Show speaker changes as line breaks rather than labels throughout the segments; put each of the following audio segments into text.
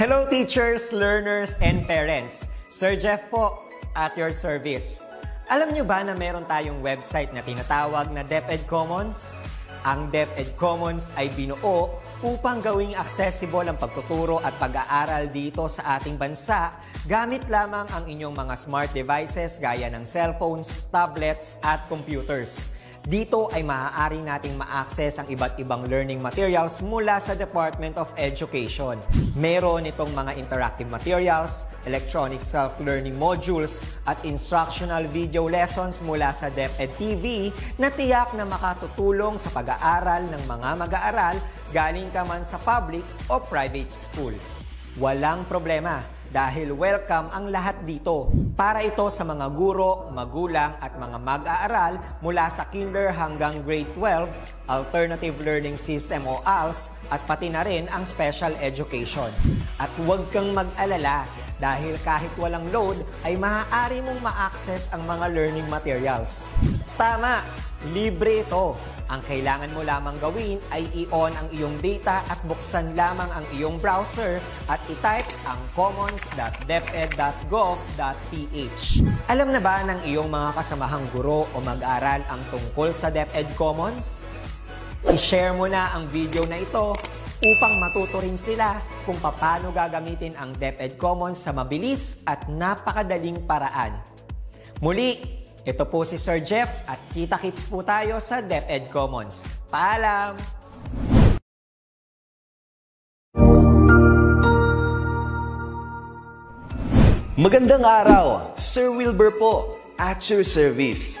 Hello teachers, learners, and parents. Sir Jeff po, at your service. Alam nyo ba na meron tayong website na tinatawag na DepEd Commons? Ang DepEd Commons ay binuo upang gawing accessible ang pagtuturo at pag-aaral dito sa ating bansa gamit lamang ang inyong mga smart devices gaya ng cellphones, tablets at computers. Dito ay maaari nating ma-access ang iba't ibang learning materials mula sa Department of Education. Meron itong mga interactive materials, electronic self-learning modules, at instructional video lessons mula sa DepEd TV na tiyak na makatutulong sa pag-aaral ng mga mag-aaral galing ka man sa public o private school. Walang problema dahil welcome ang lahat dito para ito sa mga guro, magulang at mga mag-aaral mula sa kinder hanggang grade 12, alternative learning system o ALS at pati na rin ang special education. At huwag kang mag-alala dahil kahit walang load ay maaari mong ma-access ang mga learning materials. Tama! Libre ito. Ang kailangan mo lamang gawin ay i-on ang iyong data at buksan lamang ang iyong browser at i-type ang commons.deped.gov.ph. Alam na ba ng iyong mga kasamahang guro o mag-aral ang tungkol sa DepEd Commons? I-share mo na ang video na ito upang matuto rin sila kung paano gagamitin ang DepEd Commons sa mabilis at napakadaling paraan. Muli, ito po si Sir Jeff at kita-kits po tayo sa DepEd Commons. Paalam!
Magandang araw! Sir Wilbur po, at your service.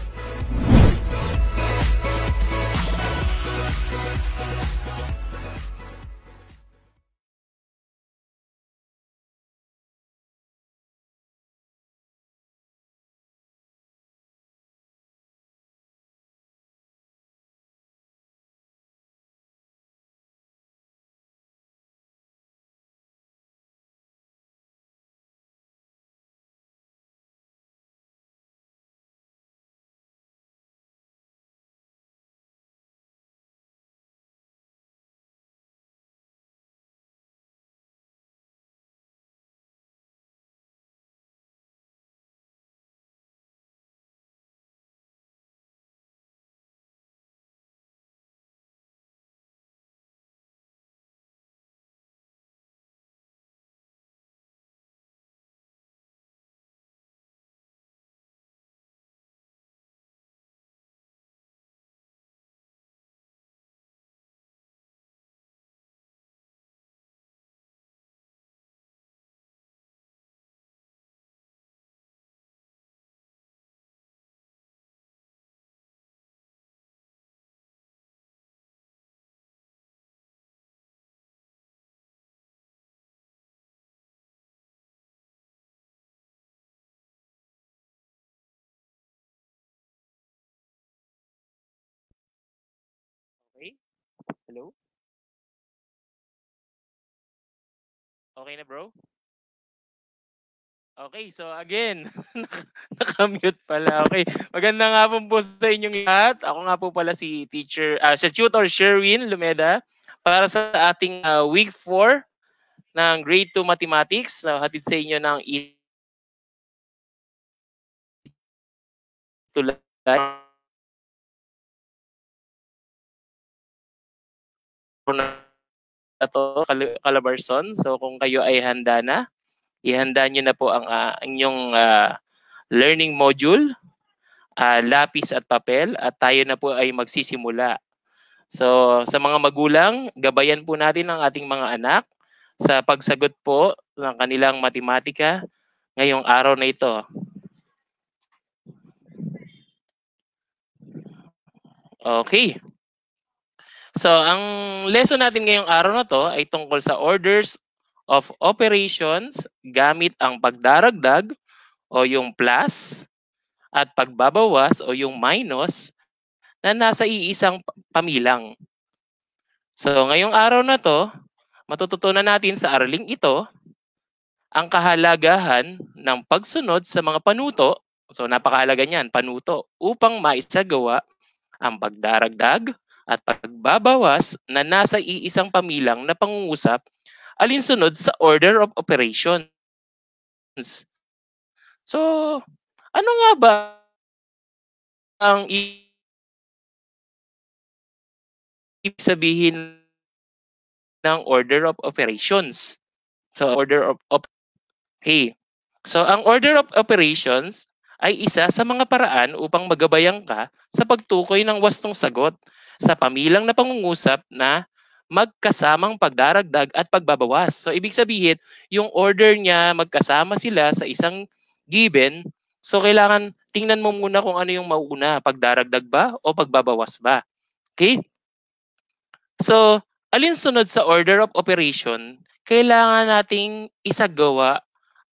Okay? Hello? Okay na bro? Okay, so again, nakamute pala. Okay, maganda nga po po sa
inyong lahat. Ako nga po pala si teacher, uh, si tutor Sherwin Lumeda para sa ating uh, week 4 ng grade 2 mathematics na hatid sa inyo ng e-
tulad na to, Calabarzon. So kung kayo ay handa na, ihanda nyo na po
ang uh, inyong uh, learning module, uh, lapis at papel, at tayo na po ay magsisimula. So sa mga magulang, gabayan po natin ang ating mga anak sa pagsagot po ng kanilang matematika ngayong araw na ito. Okay. So, ang lesson natin ngayong araw na to ay tungkol sa orders of operations gamit ang pagdaragdag o yung plus at pagbabawas o yung minus na nasa iisang pamilang. So, ngayong araw na to, matututunan natin sa araling ito ang kahalagahan ng pagsunod sa mga panuto. So, napakahalaga niyan, panuto, upang maisagawa ang pagdaragdag, at pagbabawas na nasa iisang pamilang na pangungusap alinsunod sa order of operations.
So, ano nga ba ang ibig sabihin ng order of operations? So, order of, op- okay.
So, ang order of operations ay isa sa mga paraan upang magabayang ka sa pagtukoy ng wastong sagot sa pamilang na pangungusap na magkasamang pagdaragdag at pagbabawas. So ibig sabihin, yung order niya magkasama sila sa isang given. So kailangan tingnan mo muna kung ano yung mauuna, pagdaragdag ba o pagbabawas ba. Okay? So alin sunod sa order of operation, kailangan nating isagawa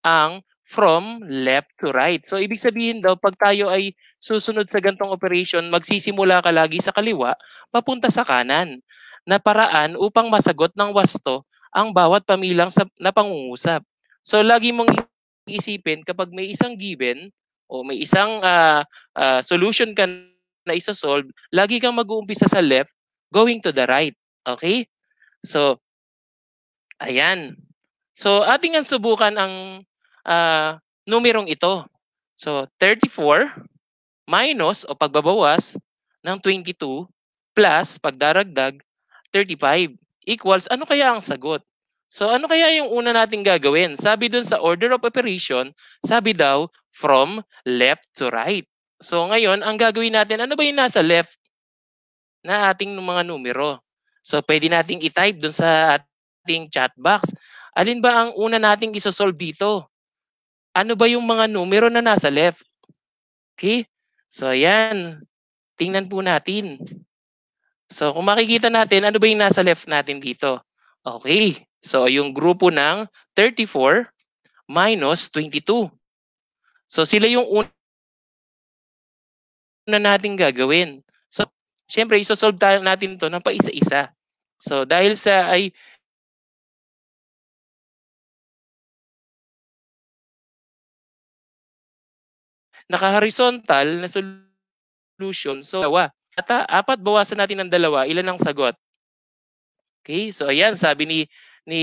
ang from left to right. So ibig sabihin daw pag tayo ay susunod sa gantong operation, magsisimula ka lagi sa kaliwa papunta sa kanan na paraan upang masagot ng wasto ang bawat pamilang sa, na pangungusap. So lagi mong isipin kapag may isang given o may isang uh, uh, solution ka na isa-solve, lagi kang mag-uumpisa sa left going to the right. Okay? So, ayan. So, ating ang subukan ang uh, numerong ito. So, 34 minus o pagbabawas ng 22 plus pagdaragdag 35 equals ano kaya ang sagot? So ano kaya yung una nating gagawin? Sabi dun sa order of operation, sabi daw from left to right. So ngayon, ang gagawin natin, ano ba yung nasa left na ating mga numero? So pwede nating i-type dun sa ating chat box. Alin ba ang una nating isosolve dito? Ano ba yung mga numero na nasa left? Okay? So ayan, tingnan po natin. So kung makikita natin, ano ba yung nasa left natin dito? Okay, so yung grupo ng 34 minus 22. So sila yung una natin gagawin.
So syempre, isosolve tayo natin to ng paisa-isa. So dahil sa ay naka-horizontal na solution,
so dawa. At ah, apat, bawasan natin ng dalawa. Ilan ang sagot? Okay, so ayan, sabi ni, ni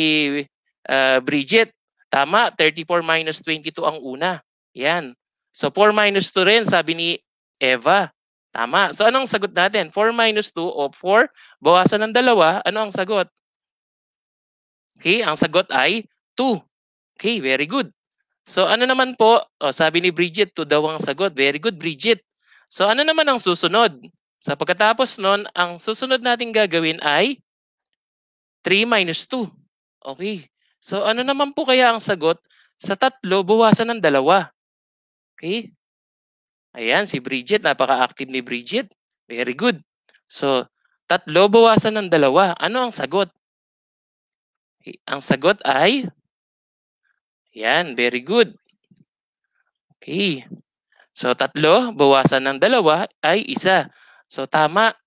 uh, Bridget, tama, 34 minus 22 ang una. Ayan. So 4 minus 2 rin, sabi ni Eva. Tama. So anong sagot natin? 4 minus 2 o 4, bawasan ng dalawa, ano ang sagot? Okay, ang sagot ay 2. Okay, very good. So ano naman po, oh, sabi ni Bridget, 2 daw ang sagot. Very good, Bridget. So ano naman ang susunod? Sa so, pagkatapos nun, ang susunod natin gagawin ay 3 minus 2. Okay. So ano naman po kaya ang sagot? Sa tatlo, bawasan ng dalawa. Okay? Ayan, si Bridget. Napaka-active ni Bridget. Very good. So, tatlo bawasan ng dalawa. Ano ang sagot? Okay. Ang sagot ay yan, very good. Okay. So, tatlo, bawasan ng dalawa ay isa. So tama.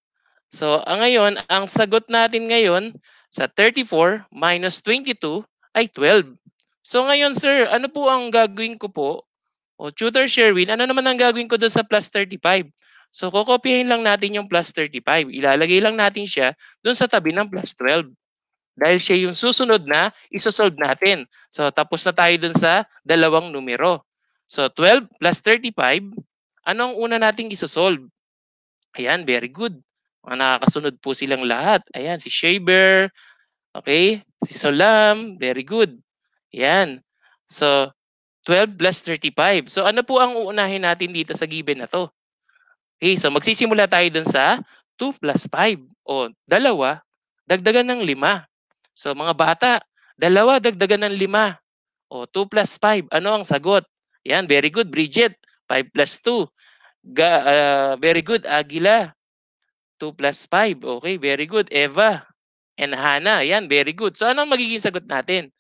So ang ah, ngayon, ang sagot natin ngayon sa 34 minus 22 ay 12. So ngayon sir, ano po ang gagawin ko po? O tutor Sherwin, ano naman ang gagawin ko doon sa plus 35? So kokopyahin lang natin yung plus 35. Ilalagay lang natin siya doon sa tabi ng plus 12. Dahil siya yung susunod na isosolve natin. So tapos na tayo doon sa dalawang numero. So 12 plus 35, anong una nating isosolve? Ayan, very good. Mga nakakasunod po silang lahat. Ayan, si Shaber, okay, si Solam, very good. Ayan. So, 12 plus 35. So, ano po ang uunahin natin dito sa given na to? Okay, so magsisimula tayo dun sa 2 plus 5 o dalawa, dagdagan ng 5. So, mga bata, dalawa, dagdagan ng 5. O, 2 plus 5. Ano ang sagot? Ayan, very good, Bridget. 5 plus 2. Ga, uh, very good, Agila. 2 plus 5. Okay, very good. Eva and Hana. Yan, very good. So, anong magiging sagot natin?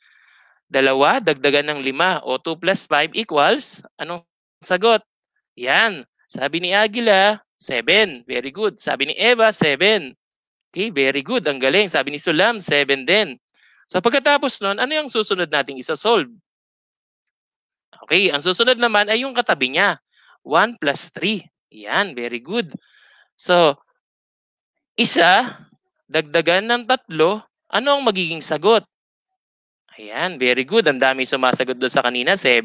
Dalawa, dagdagan ng lima. O 2 plus 5 equals, anong sagot? Yan. Sabi ni Agila, 7. Very good. Sabi ni Eva, 7. Okay, very good. Ang galing. Sabi ni Sulam, 7 din. So pagkatapos nun, ano yung susunod nating isa-solve? Okay, ang susunod naman ay yung katabi niya. 1 plus 3. Yan, very good. So, isa, dagdagan ng tatlo, ano ang magiging sagot? Ayan, very good. Ang dami sumasagot doon sa kanina, 7.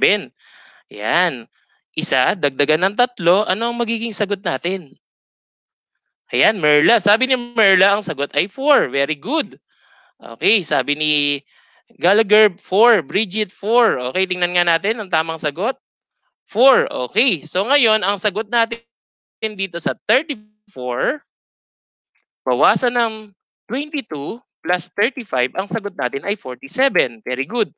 Ayan. Isa, dagdagan ng tatlo, ano ang magiging sagot natin? Ayan, Merla. Sabi ni Merla, ang sagot ay 4. Very good. Okay, sabi ni Gallagher, 4. Bridget, 4. Okay, tingnan nga natin ang tamang sagot. 4. Okay. So ngayon, ang sagot natin dito sa 34, bawasan ng 22 plus 35, ang sagot natin ay 47. Very good.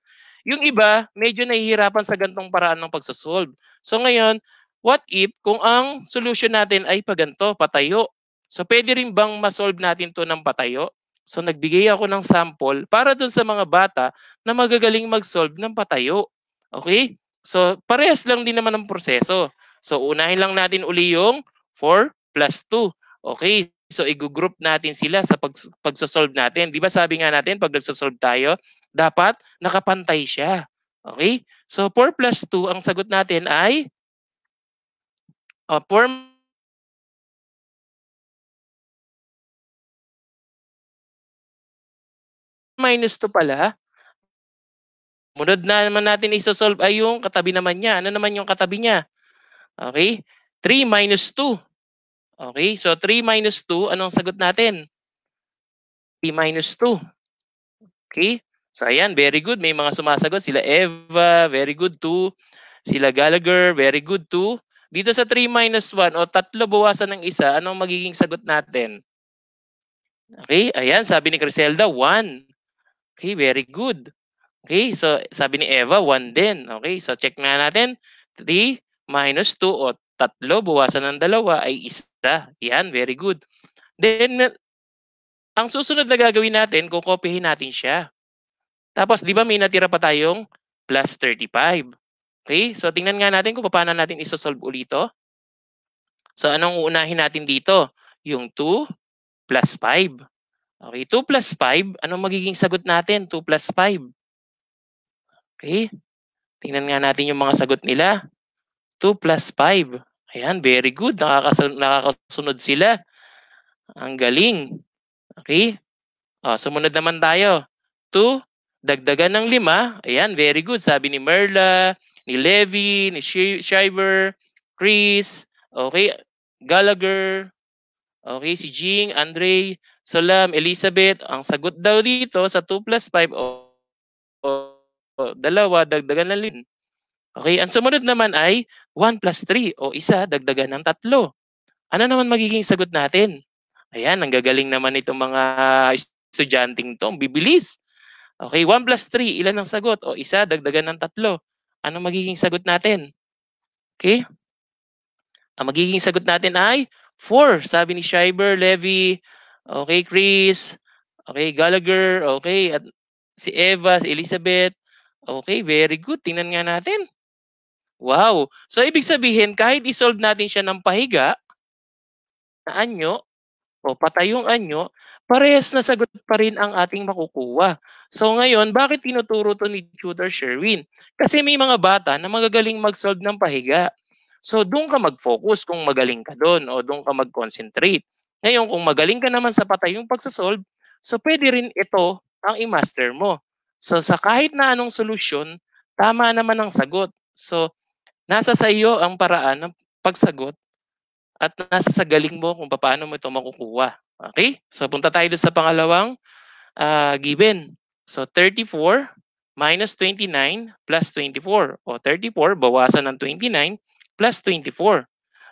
Yung iba, medyo nahihirapan sa gantong paraan ng pagsosolve. So ngayon, what if kung ang solution natin ay paganto, patayo? So pwede rin bang masolve natin to ng patayo? So nagbigay ako ng sample para dun sa mga bata na magagaling mag-solve ng patayo. Okay? So, parehas lang din naman ang proseso. So, unahin lang natin uli yung 4 plus 2. Okay, so i-group natin sila sa pag pagsosolve natin. Di ba sabi nga natin, pag nagsosolve tayo, dapat nakapantay siya. Okay? So, 4 plus 2, ang
sagot natin ay uh, ah, 4 minus 2 pala Munod na naman natin isosolve ay yung katabi naman
niya. Ano naman yung katabi niya? Okay? 3 minus 2. Okay? So 3 minus 2, anong sagot natin? 3 minus 2. Okay? So ayan, very good. May mga sumasagot. Sila Eva, very good too. Sila Gallagher, very good too. Dito sa 3 minus 1 o tatlo bawasan ng isa, anong magiging sagot natin? Okay? Ayan, sabi ni Criselda, 1. Okay, very good. Okay, so sabi ni Eva, 1 din. Okay, so check na natin. 3 minus 2 o tatlo buwasan ng dalawa ay isa. Yan, very good. Then, ang susunod na gagawin natin, kukopihin natin siya. Tapos, di ba may natira pa tayong plus 35? Okay, so tingnan nga natin kung paano natin isosolve ulito. So, anong uunahin natin dito? Yung 2 plus 5. Okay, 2 plus 5, anong magiging sagot natin? 2 plus 5. Okay? Tingnan nga natin yung mga sagot nila. 2 plus 5. Ayan, very good. Nakakasunod, nakakasunod sila. Ang galing. Okay? O, oh, sumunod naman tayo. 2, dagdagan ng 5. Ayan, very good. Sabi ni Merla, ni Levy, ni Shiver, Chris, okay, Gallagher, okay, si Jing, Andre, Salam, Elizabeth. Ang sagot daw dito sa 2 plus 5, oh, oh, o, dalawa, dagdagan ng lin. Okay, ang sumunod naman ay 1 plus 3 o isa, dagdagan ng tatlo. Ano naman magiging sagot natin? Ayan, ang gagaling naman itong mga estudyanteng to. Bibilis. Okay, 1 plus 3, ilan ang sagot? O isa, dagdagan ng tatlo. Ano magiging sagot natin? Okay? Ang magiging sagot natin ay 4. Sabi ni Schreiber, Levy, okay, Chris, okay, Gallagher, okay, at si Eva, si Elizabeth, Okay, very good. Tingnan nga natin. Wow. So, ibig sabihin, kahit isolve natin siya ng pahiga, na anyo, o patayong anyo, parehas na sagot pa rin ang ating makukuha. So ngayon, bakit tinuturo to ni Tutor Sherwin? Kasi may mga bata na magagaling mag-solve ng pahiga. So doon ka mag-focus kung magaling ka doon o doon ka mag-concentrate. Ngayon, kung magaling ka naman sa patayong yung pagsasolve, so pwede rin ito ang i-master mo. So sa kahit na anong solusyon, tama naman ang sagot. So nasa sa iyo ang paraan ng pagsagot at nasa sa galing mo kung paano mo ito makukuha. Okay? So punta tayo sa pangalawang uh, given. So 34 minus 29 plus 24. O 34, bawasan ng 29 plus 24.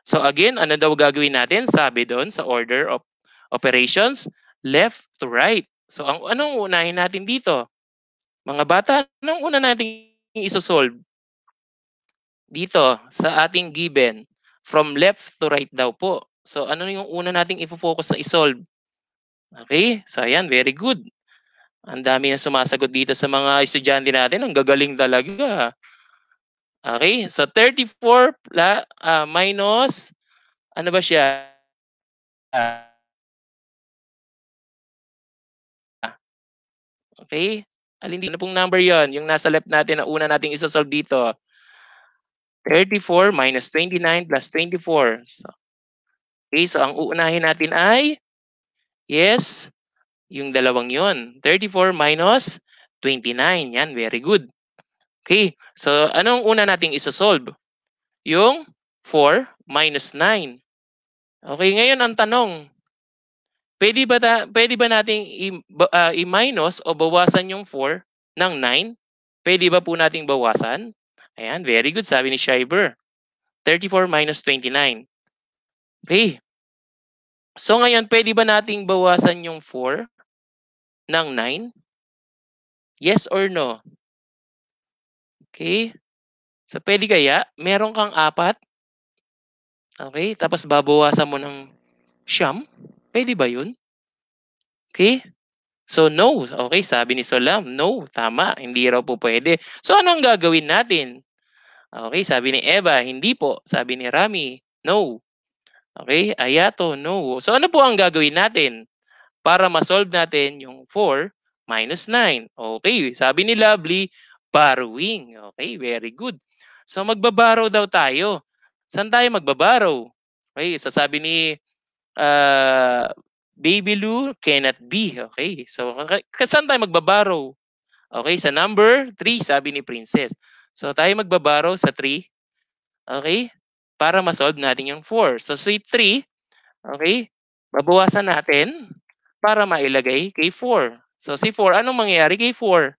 So again, ano daw gagawin natin? Sabi doon sa order of operations, left to right. So ang anong unahin natin dito? Mga bata, anong una nating isosolve? Dito, sa ating given, from left to right daw po. So, ano yung una nating ifo-focus na isolve? Okay? So, ayan, very good. Ang dami na sumasagot dito sa mga estudyante natin. Ang gagaling talaga. Okay?
So, 34 la, uh, minus, ano ba siya? Okay? Alin dito? Ano pong number yon Yung nasa left natin na una nating isosolve dito.
34 minus 29 plus 24. So, okay, so ang uunahin natin ay, yes, yung dalawang yon 34 minus 29. Yan, very good. Okay, so anong una nating isosolve? Yung 4 minus 9. Okay, ngayon ang tanong, Pwede ba, ta, pwede ba nating i- uh, i-minus o bawasan yung 4 ng 9? Pwede ba po nating bawasan? Ayan, very good, sabi ni Shiver. 34 minus 29. Okay.
So ngayon, pwede ba nating bawasan yung 4 ng 9? Yes or no? Okay. So pwede
kaya, meron kang apat. Okay, tapos babawasan mo ng siyam. Pwede ba yun? Okay? So no, okay, sabi ni Solam, no, tama, hindi raw po pwede. So ano ang gagawin natin? Okay, sabi ni Eva, hindi po. Sabi ni Rami, no. Okay, Ayato, no. So ano po ang gagawin natin para ma-solve natin yung 4 minus 9? Okay, sabi ni Lovely, borrowing. Okay, very good. So magbabarrow daw tayo. Saan tayo magbabarrow? Okay, sasabi ni uh, Baby Lou cannot be. Okay. So, saan tayo magbabarrow? Okay. Sa number 3, sabi ni Princess. So, tayo magbabarrow sa 3. Okay. Para ma-solve natin yung 4. So, sa 3, okay, babawasan natin para mailagay kay 4. So, si 4, anong mangyayari kay 4?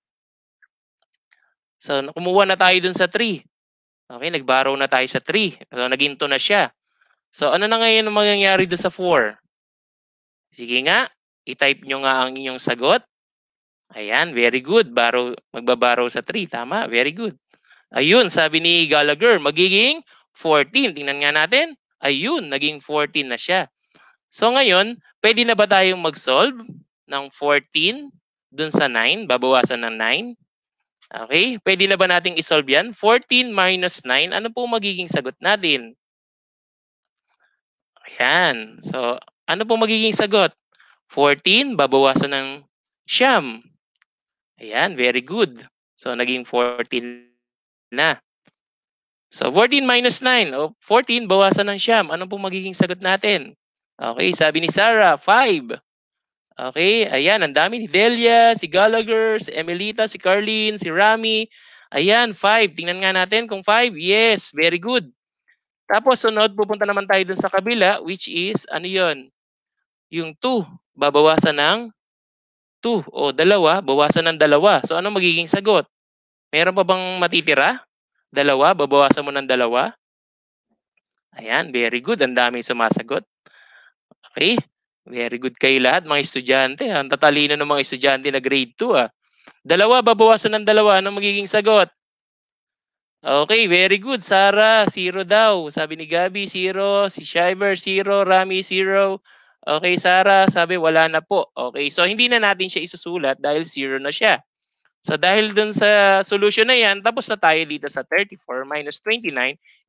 So, kumuha na tayo dun sa 3. Okay, nag-borrow na tayo sa 3. So, naging 2 na siya. So, ano na ngayon ang mangyayari dun sa 4? Sige nga, i-type nyo nga ang inyong sagot. Ayan, very good. Baro, magbabaro sa 3. Tama, very good. Ayun, sabi ni Gallagher, magiging 14. Tingnan nga natin. Ayun, naging 14 na siya. So ngayon, pwede na ba tayong mag-solve ng 14 dun sa 9? Babawasan ng 9? Okay, pwede na ba nating isolve yan? 14 minus 9, ano po magiging sagot natin? Ayan. So, ano po magiging sagot? 14, babawasan ng siyam. Ayan, very good. So, naging 14 na. So, 14 minus 9. O, 14, bawasan ng siyam. Ano po magiging sagot natin? Okay, sabi ni Sarah, 5. Okay, ayan, ang dami ni Delia, si Gallagher, si Emilita, si Carlene, si Rami. Ayan, 5. Tingnan nga natin kung 5. Yes, very good. Tapos sunod, pupunta naman tayo dun sa kabila, which is, ano yon Yung 2, babawasan ng 2. O dalawa, bawasan ng dalawa. So ano magiging sagot? Meron pa bang matitira? Dalawa, babawasan mo ng dalawa? Ayan, very good. Ang daming sumasagot. Okay, very good kayo lahat, mga estudyante. Ang tatalino ng mga estudyante na grade 2. Ah. Dalawa, babawasan ng dalawa. Ano magiging sagot? Okay, very good. Sara, zero daw. Sabi ni Gabi, zero. Si Shiver, zero. Rami, zero. Okay, Sara, sabi wala na po. Okay, so hindi na natin siya isusulat dahil zero na siya. So dahil dun sa solution na yan, tapos na tayo dito sa 34 minus 29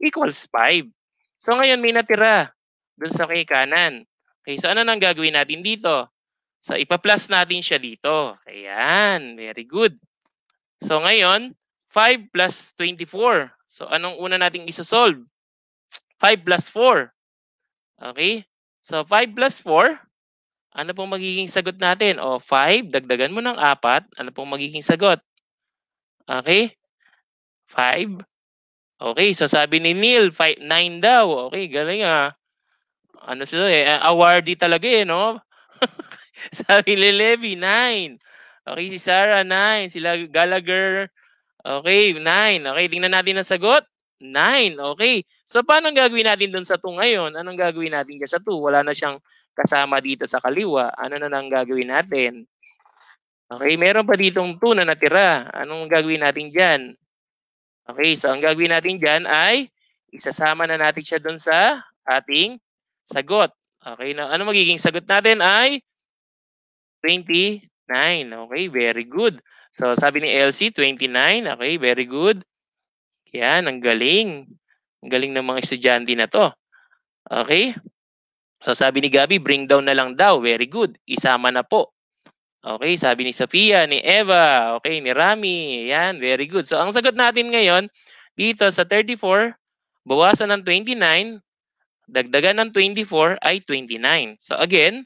equals 5. So ngayon may natira dun sa kay kanan. Okay, so ano nang gagawin natin dito? So ipa-plus natin siya dito. Ayan, very good. So ngayon, 5 plus 24. So, anong una nating isosolve? 5 plus 4. Okay? So, 5 plus 4, ano pong magiging sagot natin? O, 5, dagdagan mo ng 4, ano pong magiging sagot? Okay? 5. Okay, so sabi ni Neil, 9 daw. Okay, galing ah. Ano siya eh, awardee talaga eh, no? sabi ni Levy, 9. Okay, si Sarah, 9. Sila Gallagher, Okay, 9. Okay, tingnan natin ang sagot. 9. Okay. So, paano ang gagawin natin doon sa 2 ngayon? Anong gagawin natin dyan sa 2? Wala na siyang kasama dito sa kaliwa. Ano na nang gagawin natin? Okay, meron pa ditong 2 na natira. Anong gagawin natin dyan? Okay, so ang gagawin natin dyan ay isasama na natin siya doon sa ating sagot. Okay, na ano magiging sagot natin ay 29. Okay, very good. So, sabi ni Elsie, 29. Okay, very good. Yan, ang galing. Ang galing ng mga estudyante na to. Okay? So, sabi ni Gabi, bring down na lang daw. Very good. Isama na po. Okay, sabi ni Sophia, ni Eva, okay, ni Rami. Yan, very good. So, ang sagot natin ngayon, dito sa 34, bawasan ng 29, dagdagan ng 24 ay 29. So again,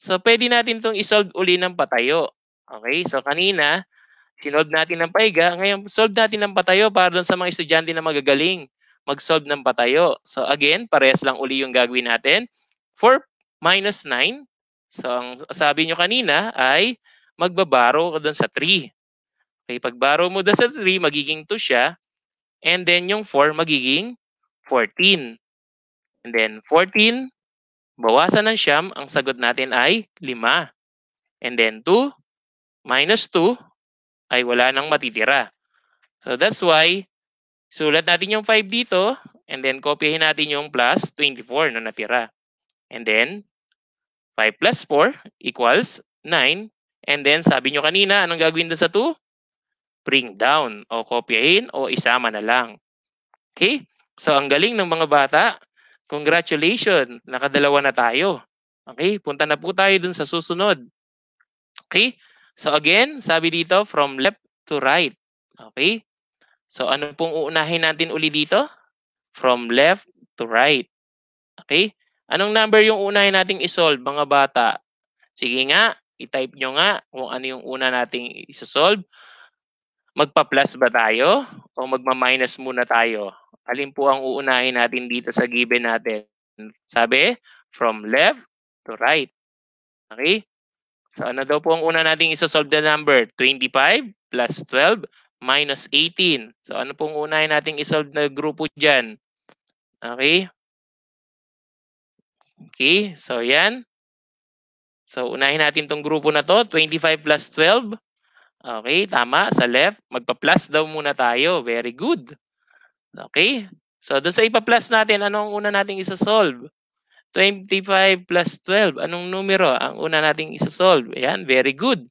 so pwede natin itong isolve uli ng patayo. Okay, so kanina, Sinold natin ng pahiga. Ngayon, solve natin ng patayo para doon sa mga estudyante na magagaling mag-solve ng patayo. So again, parehas lang uli yung gagawin natin. 4 minus 9. So ang sabi nyo kanina ay magbabaro ka doon sa 3. Okay, pagbaro mo doon sa 3, magiging 2 siya. And then yung 4 magiging 14. And then 14, bawasan ng siyam, ang sagot natin ay 5. And then 2 minus 2 ay wala nang matitira. So that's why, sulat natin yung 5 dito, and then kopyahin natin yung plus 24 na natira. And then, 5 plus 4 equals 9. And then, sabi nyo kanina, anong gagawin doon sa 2? Bring down, o copyahin, o isama na lang. Okay? So, ang galing ng mga bata. Congratulations, nakadalawa na tayo. Okay? Punta na po tayo dun sa susunod. Okay? So again, sabi dito from left to right. Okay? So ano pong uunahin natin uli dito? From left to right. Okay? Anong number yung uunahin nating isolve mga bata? Sige nga, i-type nyo nga kung ano yung una nating isosolve. Magpa-plus ba tayo o magma-minus muna tayo? Alin po ang uunahin natin dito sa given natin? Sabi, from left to right. Okay? So ano daw po ang una nating isosolve the number? 25 plus 12 minus 18. So ano pong unahin nating isolve na grupo dyan? Okay? Okay, so yan. So unahin natin tong grupo na to, 25 plus 12. Okay, tama, sa left. Magpa-plus daw muna tayo. Very good. Okay, so doon sa ipa-plus natin, ano ang una nating isosolve? 25 plus 12. Anong numero? Ang una nating isa-solve. Ayan, very good.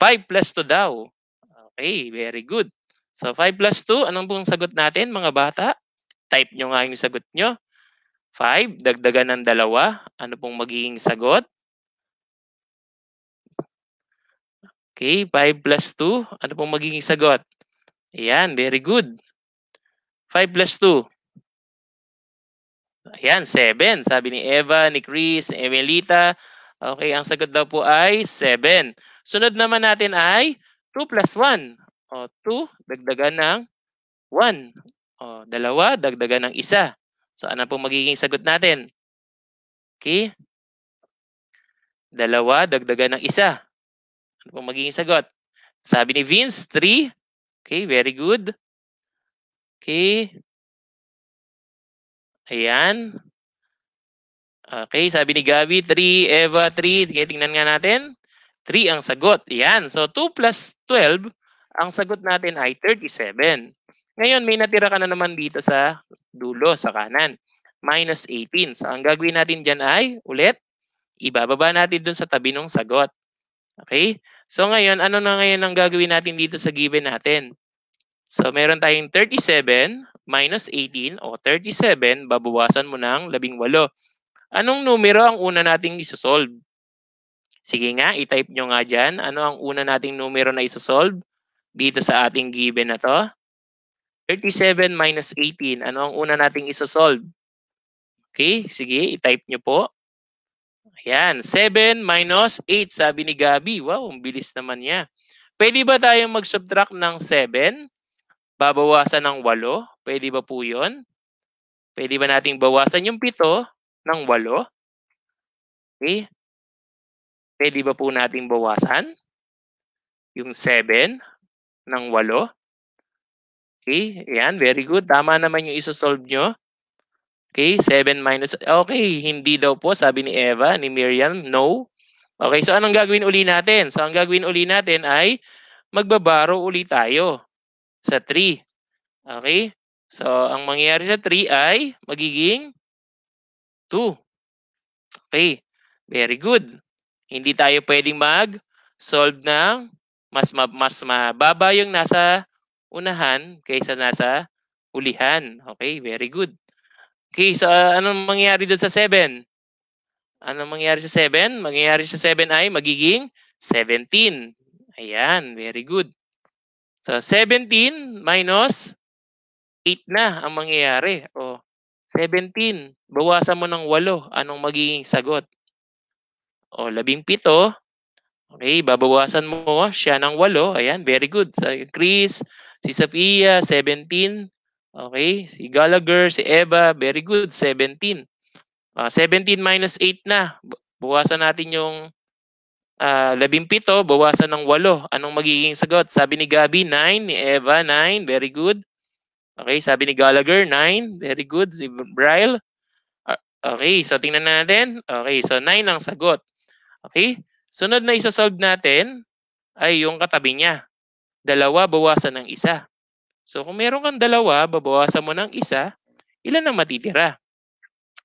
5 plus 2 daw. Okay, very good. So 5 plus 2, anong pong sagot natin mga bata? Type nyo nga yung sagot nyo. 5, dagdagan ng dalawa. Ano pong magiging sagot? Okay, 5 plus 2. Ano pong magiging sagot? Ayan, very good. 5 plus 2. Ayan, 7. Sabi ni Eva, ni Chris, ni Emelita. Okay, ang sagot daw po ay 7. Sunod naman natin ay 2 plus 1. O, 2, dagdagan ng 1. O, dalawa, dagdagan ng isa. So, ano pong magiging sagot natin? Okay. Dalawa, dagdagan ng isa. Ano pong magiging sagot?
Sabi ni Vince, 3. Okay, very good. Okay. Ayan. Okay, sabi ni Gabby,
3, Eva, 3. Sige, tingnan nga natin. 3 ang sagot. Ayan. So, 2 plus 12, ang sagot natin ay 37. Ngayon, may natira ka na naman dito sa dulo, sa kanan. Minus 18. So, ang gagawin natin dyan ay, ulit, ibababa natin dun sa tabi ng sagot. Okay? So, ngayon, ano na ngayon ang gagawin natin dito sa given natin? So, meron tayong 37 minus 18 o 37, babawasan mo ng 18. Anong numero ang una nating isosolve? Sige nga, i-type nyo nga dyan. Ano ang una nating numero na isosolve dito sa ating given na to? 37 minus 18. Ano ang una nating isosolve? Okay, sige, i-type nyo po. Ayan, 7 minus 8, sabi ni Gabi. Wow, ang bilis naman niya. Pwede ba tayong mag-subtract ng 7? babawasan ng 8? Pwede ba po yun? Pwede ba nating bawasan yung 7 ng 8? Okay? Pwede ba po nating bawasan yung 7 ng 8? Okay, ayan, very good. Tama naman yung isosolve nyo. Okay, 7 minus... Okay, hindi daw po, sabi ni Eva, ni Miriam, no. Okay, so anong gagawin uli natin? So ang gagawin uli natin ay magbabaro uli tayo sa 3. Okay? So, ang mangyayari sa 3 ay magiging 2. Okay. Very good. Hindi tayo pwedeng mag-solve ng mas, ma mas mababa yung nasa unahan kaysa nasa ulihan. Okay, very good. Okay, so uh, anong mangyayari doon sa 7? Anong mangyayari sa 7? Mangyayari sa 7 ay magiging 17. Ayan, very good. So, 17 minus 8 na ang mangyayari. O, 17, bawasan mo ng 8, anong magiging sagot? O, 17, okay, babawasan mo siya ng 8. Ayan, very good. Si Chris, si Sophia, 17. Okay, si Gallagher, si Eva, very good, 17. Uh, 17 minus 8 na. Buwasan natin yung Uh, labing bawasan ng walo. Anong magiging sagot? Sabi ni Gabi, 9. Ni Eva, 9. Very good. Okay, sabi ni Gallagher, 9. Very good. Si Bryle. Uh, okay, so tingnan natin. Okay, so 9 ang sagot. Okay, sunod na isosolve natin ay yung katabi niya. Dalawa, bawasan ng isa. So kung meron kang dalawa, babawasan mo ng isa, ilan ang matitira?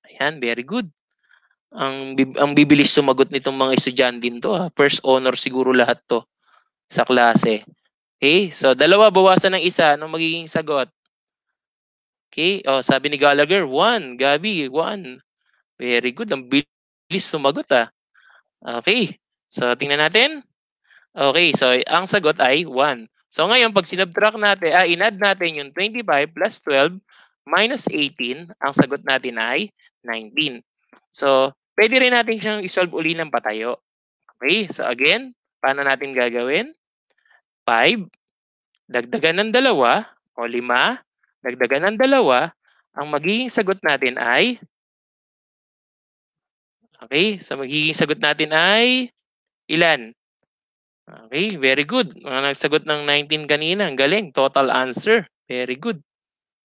Ayan, very good ang ang bibilis sumagot nitong mga estudyante to ha. Ah. First honor siguro lahat to sa klase. Okay? So dalawa bawasan ng isa ano magiging sagot. Okay? Oh, sabi ni Gallagher, one. Gabi, one. Very good. Ang bilis sumagot ah. Okay. So tingnan natin. Okay, so ang sagot ay 1. So ngayon pag sinubtract natin, ah, inad natin yung 25 plus 12 minus 18, ang sagot natin ay 19. So pwede rin natin siyang isolve uli ng patayo. Okay? So again, paano natin gagawin? 5, dagdagan ng dalawa, o 5, dagdagan ng dalawa, ang magiging sagot natin ay, okay, so magiging sagot natin ay ilan? Okay, very good. Mga nagsagot ng 19 kanina, ang galing. Total answer, very good.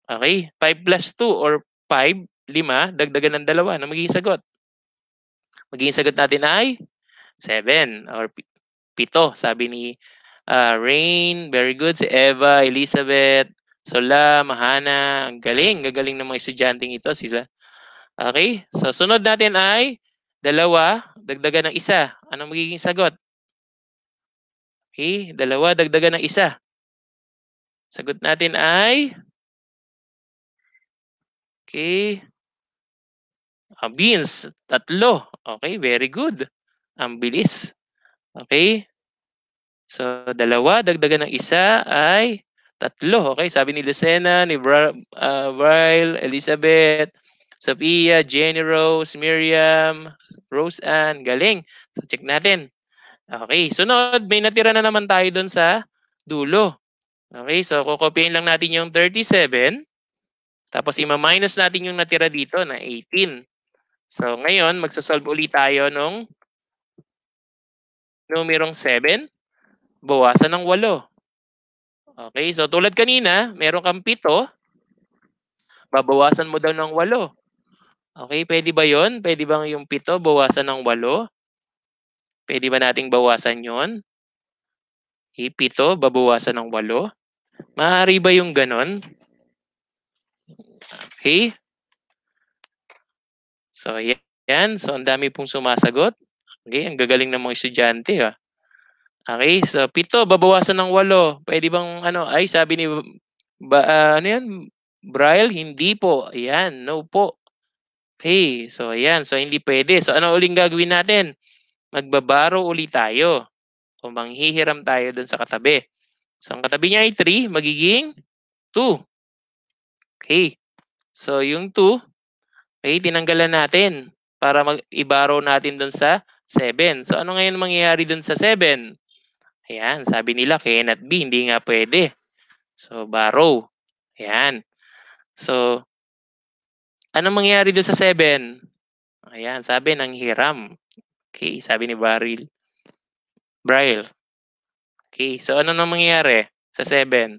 Okay, 5 plus 2 or 5, 5, dagdagan ng dalawa na ano magiging sagot. Magiging sagot natin ay 7 or 7 sabi ni uh, Rain. Very good. Si Eva, Elizabeth, Sola, Mahana. Ang galing. Gagaling ng mga estudyanteng ito sila. Okay? So, sunod natin ay dalawa, dagdagan ng isa. ano magiging sagot? Okay? Dalawa, dagdagan
ng isa. Sagot natin ay Okay. Uh, beans, tatlo. Okay, very
good. Ang bilis. Okay? So, dalawa, dagdagan ng isa ay tatlo. Okay, sabi ni Lucena, ni Bra uh, ah, Elizabeth, Sophia, Jenny Rose, Miriam, Rose Ann. Galing. So, check natin. Okay, sunod, may natira na naman tayo dun sa dulo. Okay, so kukopiin lang natin yung 37. Tapos ima-minus natin yung natira dito na 18. So ngayon, magsosolve ulit tayo nung numerong 7, bawasan ng 8. Okay, so tulad kanina, meron kang 7, babawasan mo daw ng 8. Okay, pwede ba yon? Pwede bang yung 7 bawasan ng 8? Pwede ba nating bawasan yon? Okay, 7 babawasan ng 8. Maaari ba yung ganon? Okay. So, yan. So, ang dami pong sumasagot. Okay, ang gagaling ng mga estudyante. Ha? Ah. Okay, so pito, babawasan ng walo. Pwede bang, ano, ay, sabi ni, ba, uh, ano yan? Braille, hindi po. Ayan, no po. Okay, so ayan. So, hindi pwede. So, ano uling gagawin natin? Magbabaro uli tayo. O manghihiram tayo dun sa katabi. So, ang katabi niya ay 3, magiging 2. Okay. So, yung 2, Okay, eh, tinanggalan natin para mag-ibaro natin doon sa 7. So ano ngayon mangyayari doon sa 7? Ayan, sabi nila cannot be, hindi nga pwede. So borrow. Ayan. So ano mangyayari doon sa 7? Ayan, sabi ng hiram. Okay, sabi ni Baril. Braille. Okay, so ano nang mangyayari sa 7?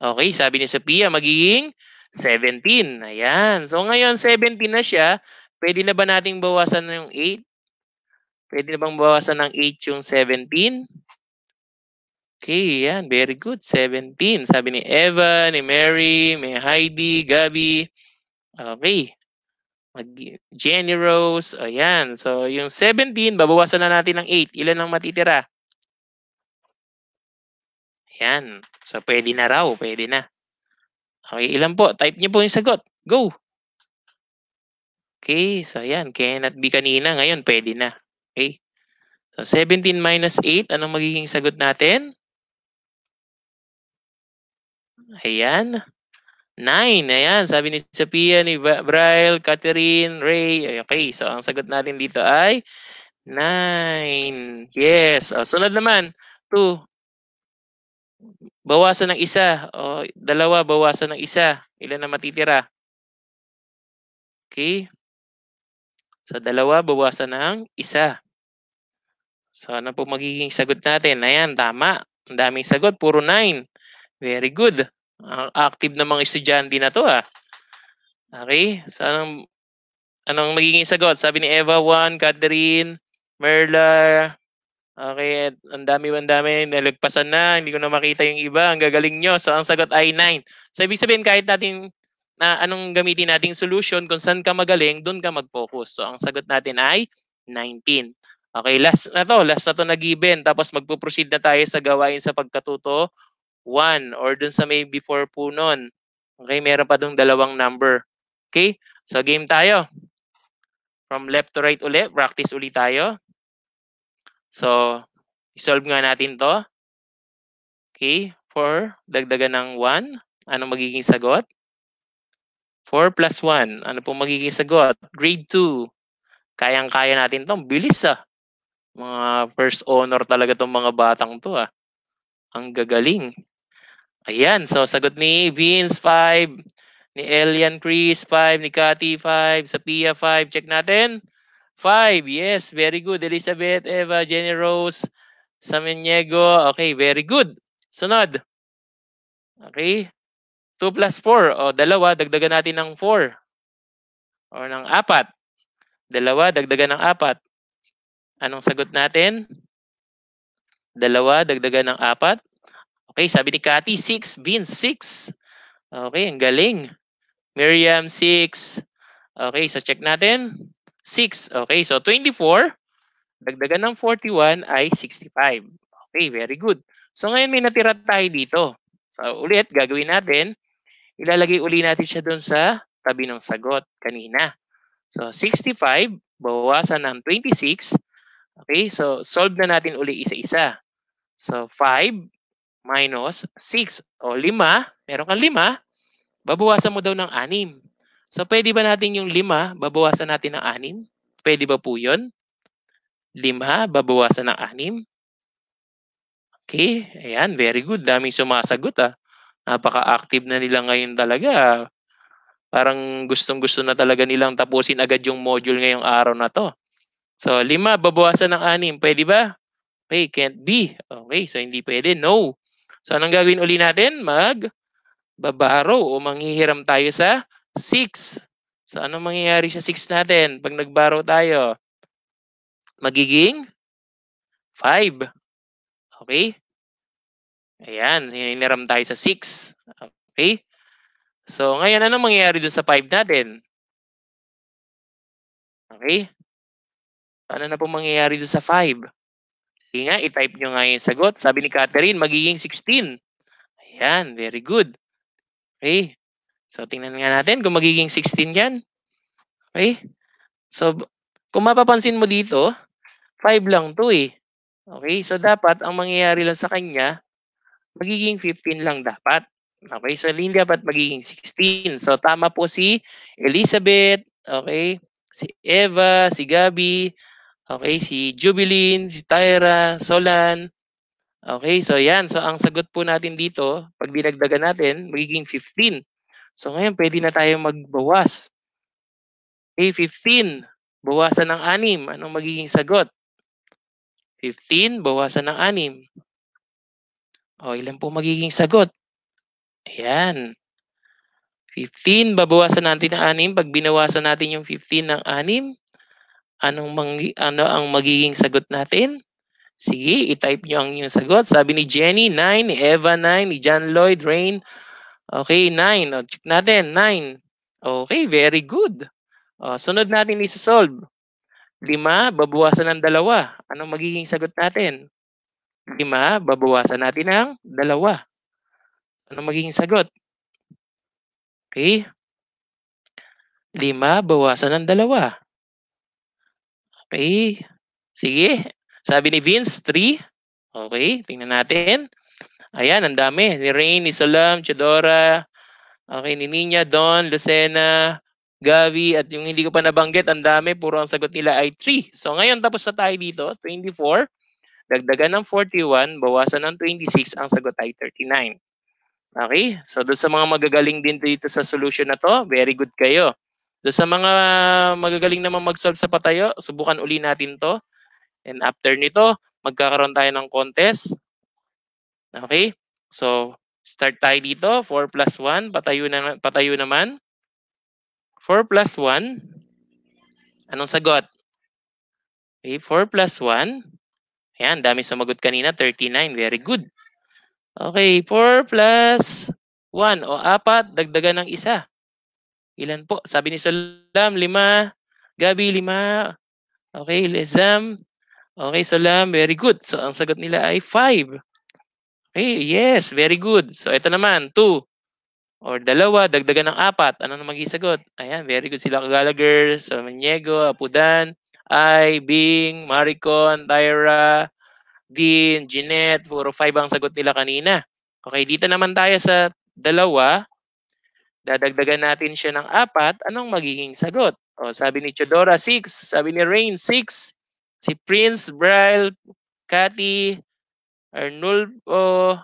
Okay, sabi ni Sophia, magiging 17. Ayan. So ngayon, 17 na siya. Pwede na ba nating bawasan ng 8? Pwede na bang bawasan ng 8 yung 17? Okay, yan. Very good. 17. Sabi ni Eva, ni Mary, may Heidi, Gabi. Okay. Jenny Rose. Ayan. So yung 17, babawasan na natin ng 8. Ilan ang matitira? Ayan. So pwede na raw. Pwede na. Okay, ilan po? Type niyo po yung sagot. Go! Okay, so ayan. Cannot be kanina. Ngayon, pwede na. Okay? So, 17 minus 8. Anong magiging sagot natin? Ayan. 9. Ayan. Sabi ni Sophia, ni Braille, Catherine, Ray. Okay. So, ang sagot natin dito ay 9. Yes. O, oh, sunod naman. 2. Bawasan ng isa. O, dalawa, bawasan ng isa. Ilan na matitira? Okay. Sa dalawa, bawasan ng isa. So, ano po magiging sagot natin? Ayan, tama. Ang daming sagot. Puro 9. Very good. Ah, active na mga estudyante na to ah. Okay. So, anong, anong magiging sagot? Sabi ni Eva 1, Catherine, Merla, Okay, ang dami, ang dami, nalagpasan na, hindi ko na makita yung iba, ang gagaling nyo. So, ang sagot ay 9. So, ibig sabihin, kahit natin na anong gamitin nating solution, kung saan ka magaling, doon ka mag-focus. So, ang sagot natin ay 19. Okay, last na to, last na to na given. Tapos magpo-proceed na tayo sa gawain sa pagkatuto 1 or doon sa may before po noon. Okay, meron pa dong dalawang number. Okay, so game tayo. From left to right ulit, practice ulit tayo. So, solve nga natin to. Okay, 4, dagdagan ng 1. Anong magiging sagot? 4 plus 1. Ano pong magiging sagot? Grade 2. Kayang-kaya natin to. Bilis ah. Mga first honor talaga tong mga batang to ah. Ang gagaling. Ayan, so sagot ni Vince 5, ni Elian Chris 5, ni Cathy 5, sa Pia 5. Check natin. Five, yes, very good. Elizabeth, Eva, Jenny Rose, Sameniego. Okay, very good. Sunod. Okay. 2 plus 4. O, dalawa, dagdagan natin ng 4. O, ng 4. Dalawa, dagdagan ng 4. Anong sagot natin? Dalawa, dagdagan ng 4. Okay, sabi ni Cathy, 6. Vince, 6. Okay, ang galing. Miriam, 6. Okay, so check natin. 6. Okay, so 24, dagdagan ng 41 ay 65. Okay, very good. So ngayon may natira tayo dito. So ulit, gagawin natin, ilalagay uli natin siya doon sa tabi ng sagot kanina. So 65, bawasan ng 26. Okay, so solve na natin uli isa-isa. So 5 minus 6 o 5, meron kang 5, babawasan mo daw ng 6. So pwede ba natin yung lima, babawasan natin ng anim? Pwede ba po yun? Lima, babawasan ng anim? Okay, ayan, very good. Daming sumasagot ah. Napaka-active na nila ngayon talaga. Ah. Parang gustong-gusto na talaga nilang tapusin agad yung module ngayong araw na to. So, lima, babawasan ng anim. Pwede ba? Okay, can't be. Okay, so hindi pwede. No. So, anong gagawin uli natin? Mag babaro o manghihiram tayo sa 6. So ano mangyayari sa 6 natin pag nag-borrow tayo? Magiging 5. Okay? Ayan, hiniram tayo sa 6. Okay? So ngayon ano mangyayari dun sa 5 natin? Okay? Ano na po mangyayari dun sa 5? Sige nga, i-type nyo nga yung sagot. Sabi ni Catherine, magiging 16. Ayan, very good. Okay. So, tingnan nga natin kung magiging 16 yan. Okay? So, kung mapapansin mo dito, 5 lang to eh. Okay? So, dapat ang mangyayari lang sa kanya, magiging 15 lang dapat. Okay? So, hindi dapat magiging 16. So, tama po si Elizabeth, okay? Si Eva, si Gabi, okay? Si Jubilin, si Tyra, Solan, Okay, so yan. So ang sagot po natin dito, pag dinagdagan natin, magiging 15. So ngayon, pwede na tayo magbawas. Okay, 15. Bawasan ng 6. Anong magiging sagot? 15, bawasan ng 6. O, ilan po magiging sagot? Ayan. 15, babawasan natin ng 6. Pag binawasan natin yung 15 ng 6, anong mangi, ano ang magiging sagot natin? Sige, i-type nyo ang inyong sagot. Sabi ni Jenny, 9. Ni Eva, 9. Ni John Lloyd, Rain, Okay, 9. O, check natin, 9. Okay, very good. O, oh, sunod natin isa-solve. 5, babawasan ng 2. Anong magiging sagot natin? 5, babawasan natin ng 2. Anong magiging sagot? Okay. 5, bawasan ng 2. Okay. Sige. Sabi ni Vince, 3. Okay, tingnan natin. Ayan, ang dami. Ni Rain, ni Salam, Chedora, okay, ni Nina, Don, Lucena, Gavi, at yung hindi ko pa nabanggit, ang dami. Puro ang sagot nila ay 3. So ngayon, tapos na tayo dito, 24. Dagdagan ng 41, bawasan ng 26, ang sagot ay 39. Okay? So doon sa mga magagaling din dito sa solution na to, very good kayo. Doon sa mga magagaling naman mag-solve sa patayo, subukan uli natin to. And after nito, magkakaroon tayo ng contest. Okay? So, start tayo dito. 4 plus 1. Patayo, na, patayo naman. 4 plus 1. Anong sagot? Okay, 4 plus 1. Ayan, dami sumagot kanina. 39. Very good. Okay, 4 plus 1 o apat. Dagdagan ng isa. Ilan po? Sabi ni Salam, 5. Gabi, 5. Okay, Lezam. Okay, Salam. Very good. So, ang sagot nila ay 5. Eh, yes, very good. So ito naman, two. Or dalawa, dagdagan ng apat. Ano na magisagot? Ayan, very good sila Gallagher, Samaniego, Apudan, I, Bing, Maricon, Tyra, Dean, Jeanette. Puro five ang sagot nila kanina. Okay, dito naman tayo sa dalawa. Dadagdagan natin siya ng apat. Anong magiging sagot? O, sabi ni Chodora, 6. Sabi ni Rain, 6. Si Prince, Bryle, Cathy, Arnulfo.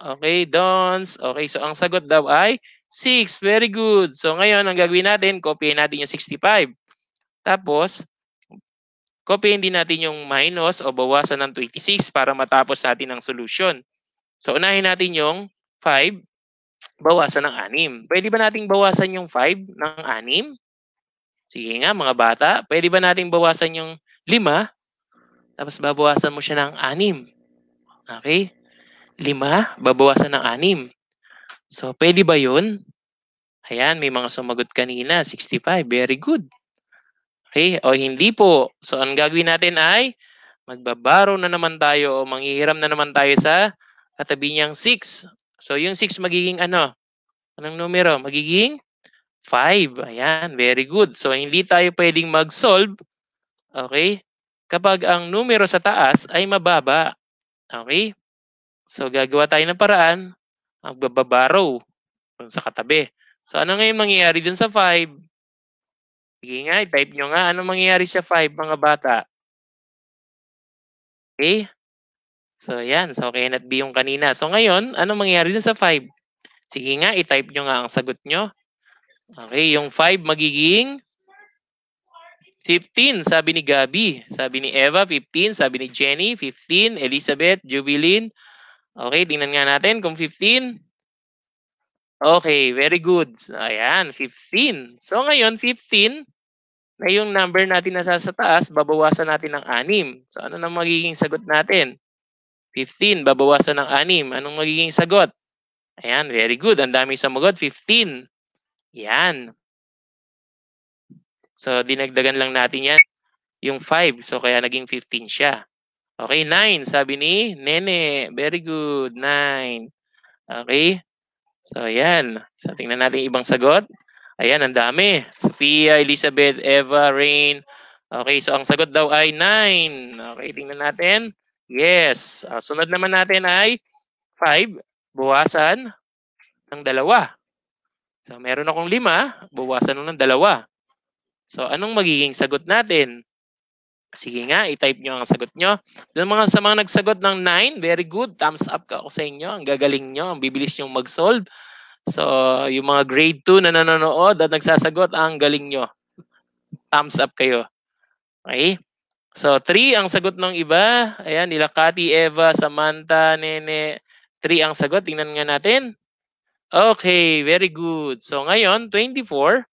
Okay, Dons. Okay, so ang sagot daw ay 6. Very good. So ngayon, ang gagawin natin, copyin natin yung 65. Tapos, copyin din natin yung minus o bawasan ng 26 para matapos natin ang solution. So unahin natin yung 5, bawasan ng 6. Pwede ba nating bawasan yung 5 ng 6? Sige nga mga bata, pwede ba nating bawasan yung 5? Tapos babawasan mo siya ng 6. Okay? Lima, babawasan ng anim. So, pwede ba yun? Ayan, may mga sumagot kanina. 65, very good. Okay, o hindi po. So, ang gagawin natin ay magbabaro na naman tayo o manghihiram na naman tayo sa katabi niyang 6. So, yung 6 magiging ano? Anong numero? Magiging 5. Ayan, very good. So, hindi tayo pwedeng mag-solve, okay, kapag ang numero sa taas ay mababa. Okay? So, gagawa tayo ng paraan. Magbababarrow sa katabi. So, ano ngayon mangyayari dun sa 5? Sige nga, type nyo nga. Ano mangyayari sa 5, mga bata? Okay? So, yan. So, okay at B yung kanina. So, ngayon, ano mangyayari dun sa 5? Sige nga, i-type nyo nga ang sagot nyo. Okay, yung 5 magiging 15, sabi ni Gabi. Sabi ni Eva, 15. Sabi ni Jenny, 15. Elizabeth, Jubilin. Okay, tingnan nga natin kung 15. Okay, very good. Ayan, 15. So ngayon, 15 na yung number natin nasa sa taas, babawasan natin ng 6. So ano nang magiging sagot natin? 15, babawasan ng 6. Anong magiging sagot? Ayan, very good. Ang dami sumagot, 15. Yan. So, dinagdagan lang natin yan. Yung 5. So, kaya naging 15 siya. Okay, 9. Sabi ni Nene. Very good. 9. Okay. So, ayan. So, tingnan natin ibang sagot. Ayan, ang dami. Sophia, Elizabeth, Eva, Rain. Okay, so ang sagot daw ay 9. Okay, tingnan natin. Yes. Uh, sunod naman natin ay 5. Buwasan ng dalawa. So, meron akong lima, bawasan mo ng dalawa. So, anong magiging sagot natin? Sige nga, i-type nyo ang sagot nyo. Doon mga sa mga nagsagot ng 9, very good. Thumbs up ka ako sa inyo. Ang gagaling nyo, ang bibilis nyo mag-solve. So, yung mga grade 2 na nanonood at nagsasagot, ang galing nyo. Thumbs up kayo. Okay? So, 3 ang sagot ng iba. Ayan, nila Cathy, Eva, Samantha, Nene. 3 ang sagot. Tingnan nga natin. Okay, very good. So, ngayon, 24.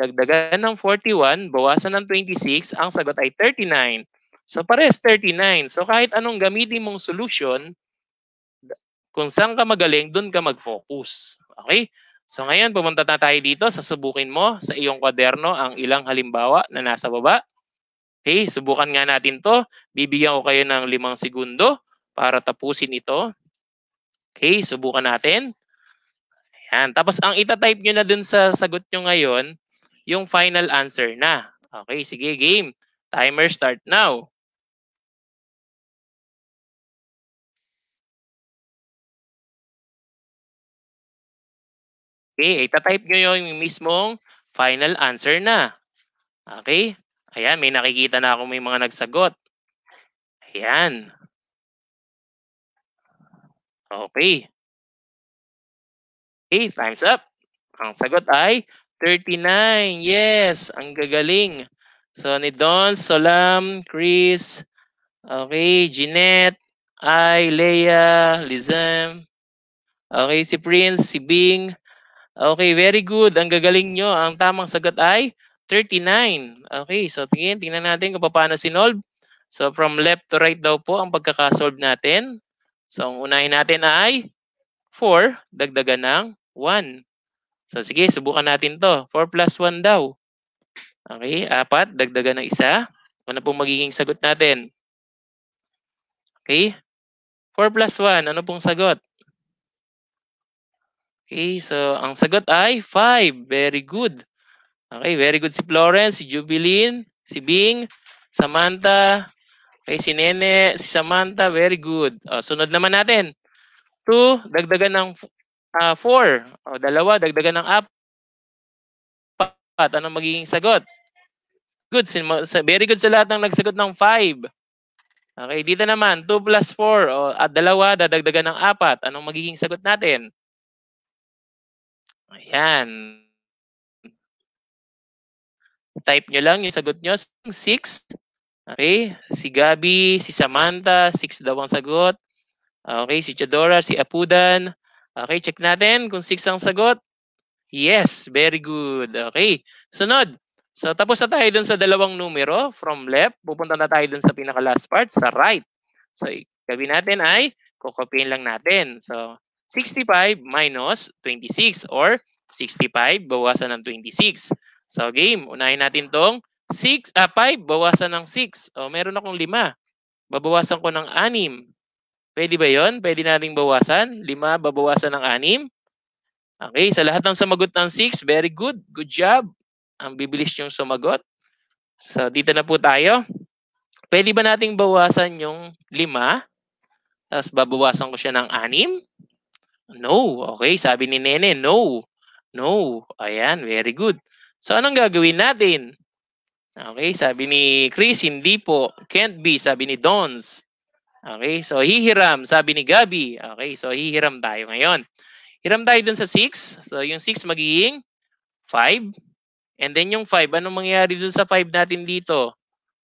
Dagdagan ng 41, bawasan ng 26, ang sagot ay 39. So pares 39. So kahit anong gamitin mong solution, kung saan ka magaling, doon ka mag-focus. Okay? So ngayon, pumunta na tayo dito. Sasubukin mo sa iyong kwaderno ang ilang halimbawa na nasa baba. Okay, subukan nga natin to. Bibigyan ko kayo ng limang segundo para tapusin ito. Okay, subukan natin. Ayan. Tapos ang itatype nyo na dun sa sagot nyo ngayon,
yung final answer na. Okay, sige game. Timer start now. Okay, itatype nyo yung mismong final
answer na. Okay? Ayan, may nakikita na ako may mga nagsagot.
Ayan. Okay. Okay, time's up. Ang sagot ay 39.
Yes, ang gagaling. So, ni Don, Solam, Chris, okay, Jeanette, I, Leia, Lizem, okay, si Prince, si Bing. Okay, very good. Ang gagaling nyo. Ang tamang sagot ay 39. Okay, so tingin, tingnan natin kung paano sinolve. So, from left to right daw po ang pagkakasolve natin. So, ang unahin natin ay 4, dagdagan ng 1. So sige, subukan natin to. 4 plus 1 daw. Okay, apat. Dagdagan ng isa. Ano pong magiging sagot natin? Okay? 4 plus 1. Ano pong sagot? Okay, so ang sagot ay 5. Very good. Okay, very good si Florence, si Jubilin, si Bing, Samantha, okay, si Nene, si Samantha. Very good. O, sunod naman natin. 2, dagdagan ng Uh, four. O, oh, dalawa. Dagdagan ng apat. Anong magiging sagot? Good. Very good sa lahat ng nagsagot ng five. Okay, dito naman, 2 plus 4 o, at dalawa, dadagdagan ng apat. Anong magiging sagot natin? Ayan. Type nyo lang yung sagot nyo. 6. Okay, si Gabi, si Samantha, 6 daw ang sagot. Okay, si Chadora, si Apudan, Okay, check natin kung 6 ang sagot. Yes, very good. Okay, sunod. So tapos na tayo dun sa dalawang numero from left. Pupunta na tayo dun sa pinaka last part, sa right. So gawin natin ay kukopiin lang natin. So 65 minus 26 or 65 bawasan ng 26. So game, unahin natin tong 6, ah, 5 bawasan ng 6. O meron akong 5. Babawasan ko ng 6. Pwede ba yon? Pwede nating bawasan? Lima, babawasan ng anim? Okay, sa lahat ng sumagot ng six, very good. Good job. Ang bibilis yung sumagot. So, dito na po tayo. Pwede ba nating bawasan yung lima? Tapos babawasan ko siya ng anim? No. Okay, sabi ni Nene, no. No. Ayan, very good. So, anong gagawin natin? Okay, sabi ni Chris, hindi po. Can't be, sabi ni Dons. Okay, so hihiram, sabi ni Gabi. Okay, so hihiram tayo ngayon. Hiram tayo dun sa 6. So yung 6 magiging 5. And then yung 5, anong mangyayari dun sa 5 natin dito?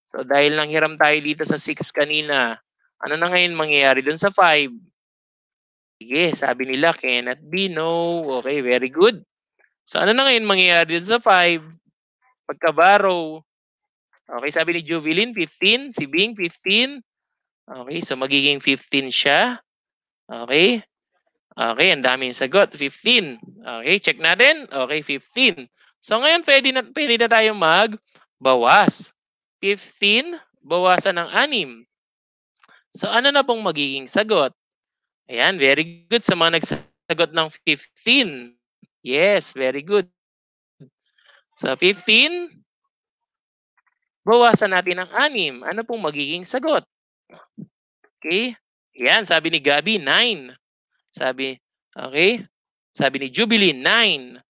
So dahil nang hiram tayo dito sa 6 kanina, ano na ngayon mangyayari dun sa 5? Sige, sabi nila cannot be no. Okay, very good. So ano na ngayon mangyayari dun sa 5? Pagka-borrow. Okay, sabi ni Jubilin, 15. Si Bing, 15. Okay, so magiging 15 siya. Okay? Okay, ang daming sagot. 15. Okay, check natin. Okay, 15. So ngayon pwede na, pwede na tayo magbawas. 15, bawasan ng 6. So ano na pong magiging sagot? Ayan, very good sa mga nagsagot ng 15. Yes, very good. So 15, bawasan natin ng 6. Ano pong magiging sagot? Okay? Yan, sabi ni Gabi, 9. Sabi, okay? Sabi ni Jubilee, 9.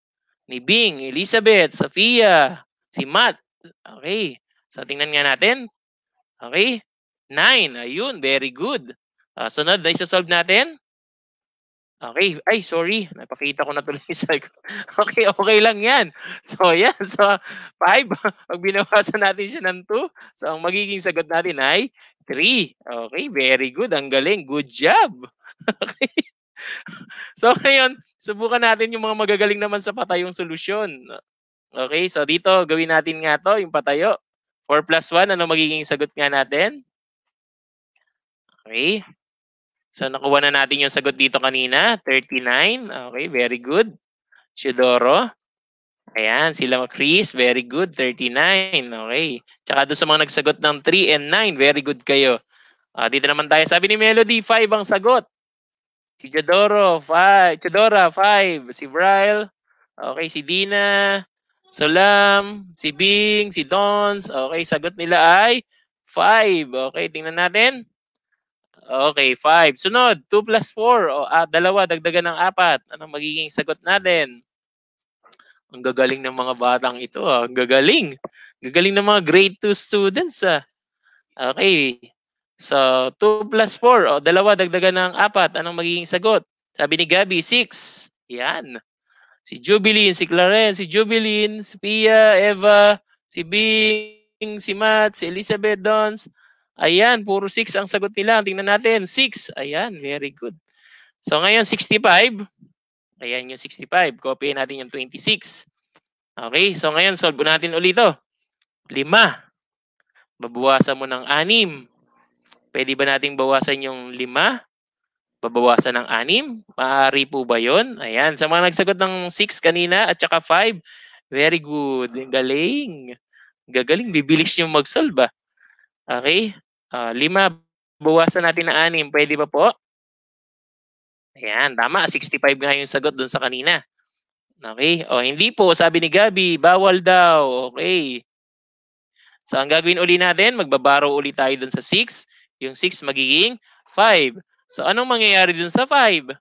Ni Bing, Elizabeth, Sophia, si Matt. Okay. So, tingnan nga natin. Okay? 9. Ayun, very good. Uh, sunod, na isosolve natin. Okay, ay sorry, napakita ko na tuloy sa Okay, okay lang 'yan. So, yan. So, 5, pag binawasan natin siya ng 2, so ang magiging sagot natin ay Three. Okay, very good. Ang galing. Good job. okay. So ngayon, subukan natin yung mga magagaling naman sa patayong solusyon. Okay, so dito gawin natin nga to, yung patayo. 4 plus 1, ano magiging sagot nga natin? Okay. So nakuha na natin yung sagot dito kanina, 39. Okay, very good. Shidoro, Ayan, sila Chris, very good, 39. Okay. Tsaka doon sa mga nagsagot ng 3 and 9, very good kayo. Uh, dito naman tayo, sabi ni Melody, 5 ang sagot. Si Jodoro, 5. Chodora, 5. Si Bryle, okay, si Dina, Salam. si Bing, si Dons. Okay, sagot nila ay 5. Okay, tingnan natin. Okay, 5. Sunod, 2 plus 4. O, ah, dalawa, dagdagan ng 4. Anong magiging sagot natin? Ang gagaling ng mga batang ito. Ah. Ang gagaling. Gagaling ng mga grade 2 students. Ah. Okay. So, 2 plus 4. O, oh, dalawa, dagdagan ng apat. Anong magiging sagot? Sabi ni Gabby, 6. Yan. Si Jubilin, si Clarence, si Jubilin, si Pia, Eva, si Bing, si Matt, si Elizabeth Dons. Ayan, puro 6 ang sagot nila. Tingnan natin, 6. Ayan, very good. So, ngayon, 65. Ayan yung 65. Copyin natin yung 26. Okay, so ngayon solve natin ulit ito. 5. Babawasan mo ng 6. Pwede ba nating bawasan yung 5? Babawasan ng 6? Maaari po ba yon? Ayan, sa mga nagsagot ng 6 kanina at saka 5, very good. Galing. Gagaling, bibilis nyo mag-solve ah. Okay, uh, ah, 5, bawasan natin ng 6. Pwede ba po? Ayan, tama. 65 nga yung sagot dun sa kanina. Okay? O, oh, hindi po. Sabi ni Gabi, bawal daw. Okay. So, ang gagawin uli natin, magbabaro uli tayo dun sa 6. Yung 6 magiging 5. So, anong mangyayari dun sa 5?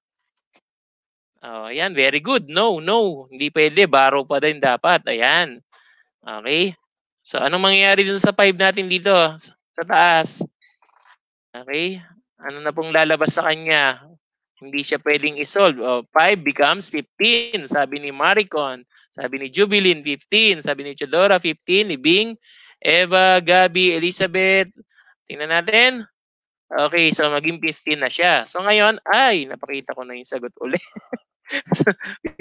Oh, ayan, very good. No, no. Hindi pwede. Baro pa din dapat. Ayan. Okay. So, anong mangyayari dun sa 5 natin dito? Sa taas. Okay. Ano na pong lalabas sa kanya? Hindi siya pwedeng isolve. Oh, 5 becomes 15, sabi ni Maricon. Sabi ni Jubilin, 15. Sabi ni Chodora, 15. Ni Bing, Eva, Gabi, Elizabeth. Tingnan natin. Okay, so maging 15 na siya. So ngayon, ay, napakita ko na yung sagot uli.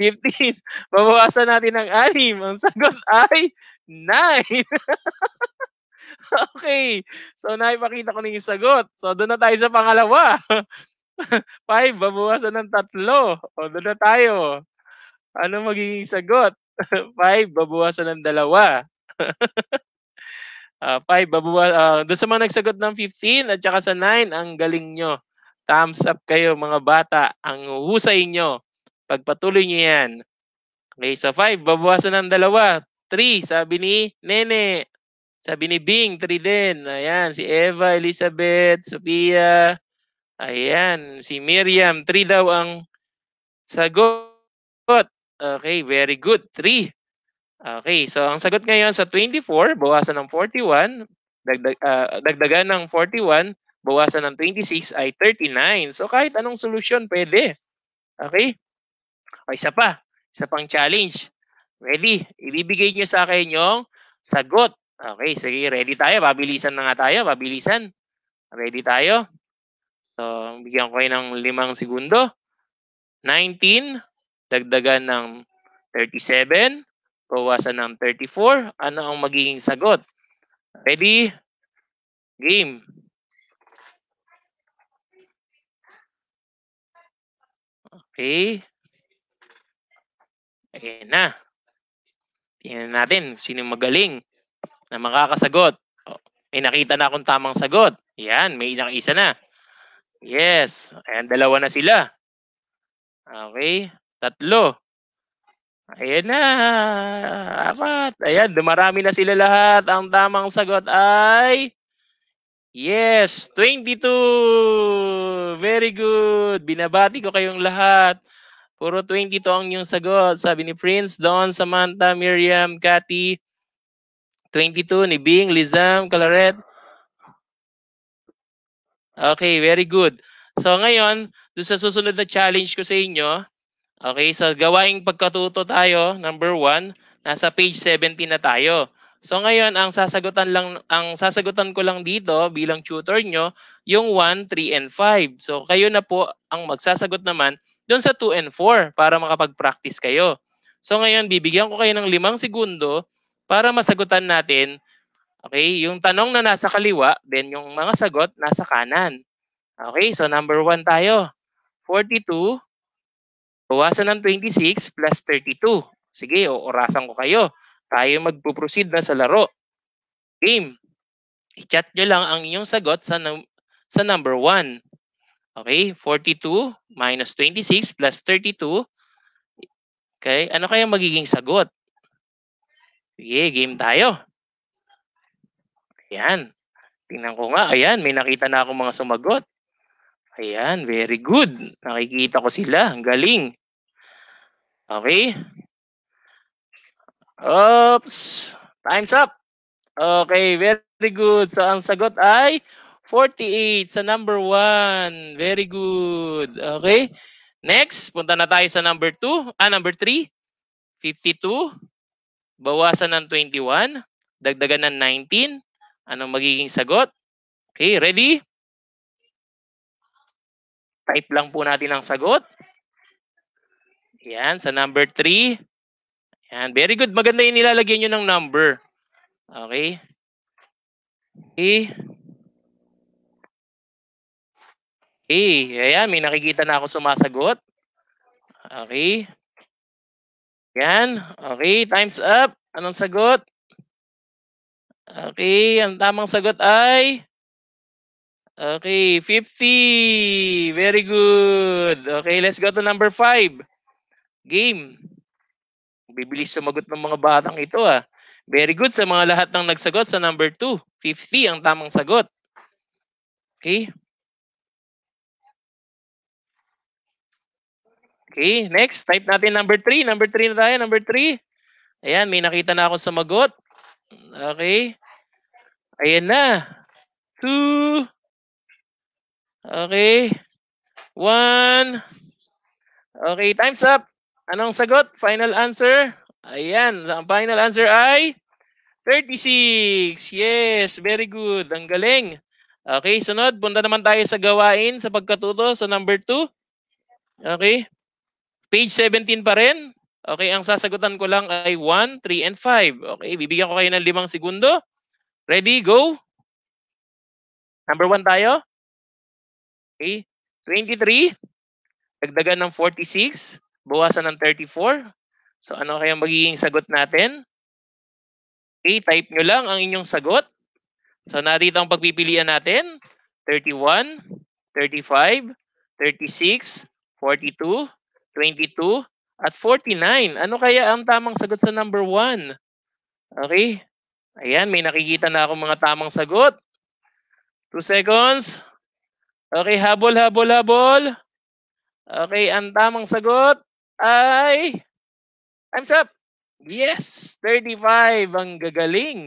15. Babawasan natin ng
6. Ang sagot ay
9. okay. So, naipakita ko na yung sagot. So, doon na tayo sa pangalawa. 5, babawasan ng 3. O, doon na tayo. Ano magiging sagot? 5, babawasan ng 2. uh, 5, babawas, uh, doon sa mga nagsagot ng 15 at saka sa 9, ang galing nyo. Thumbs up kayo mga bata. Ang husay nyo. Pagpatuloy nyo yan. Okay, so 5, babawasan ng 2. 3, sabi ni Nene. Sabi ni Bing, 3 din. Ayan, si Eva, Elizabeth, Sophia, Ayan, si Miriam, three daw ang sagot. Okay, very good. 3. Okay, so ang sagot ngayon sa 24, bawasan ng 41, dagdag, uh, dagdagan ng 41, bawasan ng 26 ay 39. So kahit anong solusyon pwede. Okay? O isa pa, isa pang challenge. Ready? Ibibigay niyo sa akin yung sagot. Okay, sige, ready tayo. Pabilisan na nga tayo, pabilisan. Ready tayo? So, bigyan ko kayo ng limang segundo. 19, dagdagan ng 37, bawasan ng 34. Ano ang magiging sagot? Ready? Game. Okay. Okay na. Tingnan natin sino magaling na makakasagot. Oh, may nakita na akong tamang sagot. Yan, may isa na. Yes. Ayan, dalawa na sila. Okay. Tatlo. Ayan na. Apat. Ayan, dumarami na sila lahat. Ang tamang sagot ay... Yes, 22. Very good. Binabati ko kayong lahat. Puro 22 ang yung sagot. Sabi ni Prince, Don, Samantha, Miriam, Cathy. 22 ni Bing, Lizam, Calaret, Okay, very good. So ngayon, doon sa susunod na challenge ko sa inyo, okay, sa so gawaing pagkatuto tayo, number one, nasa page 17 na tayo. So ngayon, ang sasagutan lang ang sasagutan ko lang dito bilang tutor nyo, yung 1, 3 and 5. So kayo na po ang magsasagot naman doon sa 2 and 4 para makapag-practice kayo. So ngayon, bibigyan ko kayo ng limang segundo para masagutan natin Okay, yung tanong na nasa kaliwa, then yung mga sagot nasa kanan. Okay, so number 1 tayo. 42, bawasan ng 26 plus 32. Sige, orasan ko kayo. Tayo magpuproceed na sa laro. Game. I-chat nyo lang ang inyong sagot sa, sa number 1. Okay, 42 minus 26 plus 32. Okay, ano kaya magiging sagot? Sige, game tayo. Ayan. Tingnan ko nga. Ayan, may nakita na akong mga sumagot. Ayan, very good. Nakikita ko sila. Ang galing. Okay. Oops. Time's up. Okay, very good. So, ang sagot ay 48 sa number 1. Very good. Okay. Next, punta na tayo sa number 2. Ah, number 3. 52. Bawasan ng 21. Dagdagan ng 19. Anong magiging sagot? Okay, ready? Type lang po natin ang sagot. Yan, sa number 3. Yan, very good. Maganda yung nilalagyan nyo ng number. Okay. Okay. Okay, ayan, may nakikita na ako sumasagot.
Okay. Yan, okay, time's up. Anong sagot? Okay, ang tamang sagot ay
Okay, 50. Very good. Okay, let's go to number 5. Game. Bibilis sumagot ng mga batang ito ah. Very good sa mga lahat ng nagsagot sa number 2. 50 ang tamang sagot. Okay. Okay, next. Type natin number 3. Number 3 na tayo. Number 3. Ayan, may nakita na ako sumagot. Okay. Ayan na. Two. Okay. One. Okay, time's up. Anong sagot? Final answer? Ayan, ang final answer ay 36. Yes, very good. Ang galing. Okay, sunod. Punta naman tayo sa gawain sa pagkatuto. So number 2. Okay. Page 17 pa rin. Okay, ang sasagutan ko lang ay 1, 3, and 5. Okay, bibigyan ko kayo ng 5 segundo. Ready, go! Number 1 tayo. Okay, 23. Dagdagan ng 46. Bawasan ng 34. So ano kayang magiging sagot natin? Okay, type nyo lang ang inyong sagot. So narito ang pagpipilian natin. 31, 35, 36, 42, 22, at 49. Ano kaya ang tamang sagot sa number 1? Okay? Ayan, may nakikita na ako mga tamang sagot. 2 seconds. Okay, habol, habol, habol. Okay, ang tamang sagot ay time's up. Yes, 35. Ang gagaling.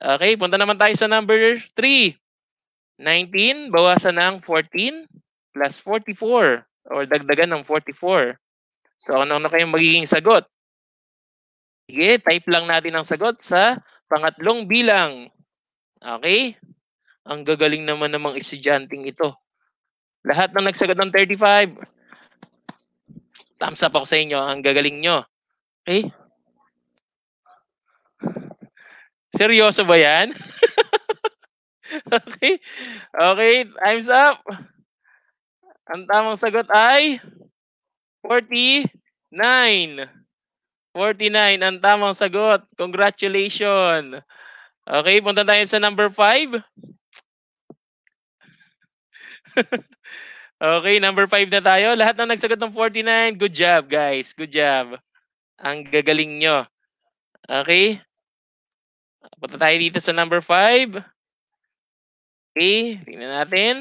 Okay, punta naman tayo sa number 3. 19, bawasan ng 14 plus 44 or dagdagan ng 44. So ano na kayong magiging sagot? Sige, type lang natin ang sagot sa pangatlong bilang. Okay? Ang gagaling naman ng mga estudyanteng ito. Lahat ng nagsagot ng 35, thumbs up ako sa inyo. Ang gagaling nyo. Okay? Seryoso ba yan? okay? Okay, time's up. Ang tamang sagot ay... 49. 49 ang tamang sagot. Congratulations. Okay, punta tayo sa number 5. okay, number 5 na tayo. Lahat na nagsagot ng 49. Good job, guys. Good job. Ang gagaling nyo. Okay? Punta tayo dito sa number 5. Okay, tingnan natin.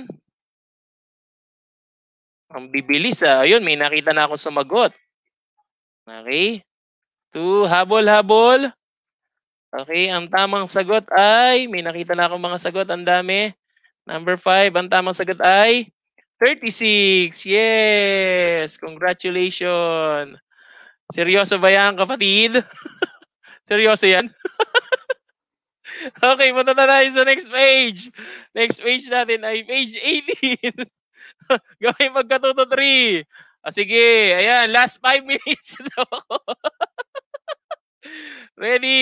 Ang bibilis. Uh, ah, ayun, may nakita na akong sumagot. Okay? Two, habol-habol. Okay, ang tamang sagot ay, may nakita na akong mga sagot, ang dami. Number 5, ang tamang sagot ay 36. Yes! Congratulations! Seryoso ba yan, kapatid? Seryoso yan? okay, punta na tayo sa next page. Next page natin ay page 18. Gawin magkatuto 3. Ah, sige, ayan, last 5 minutes na ako. Ready?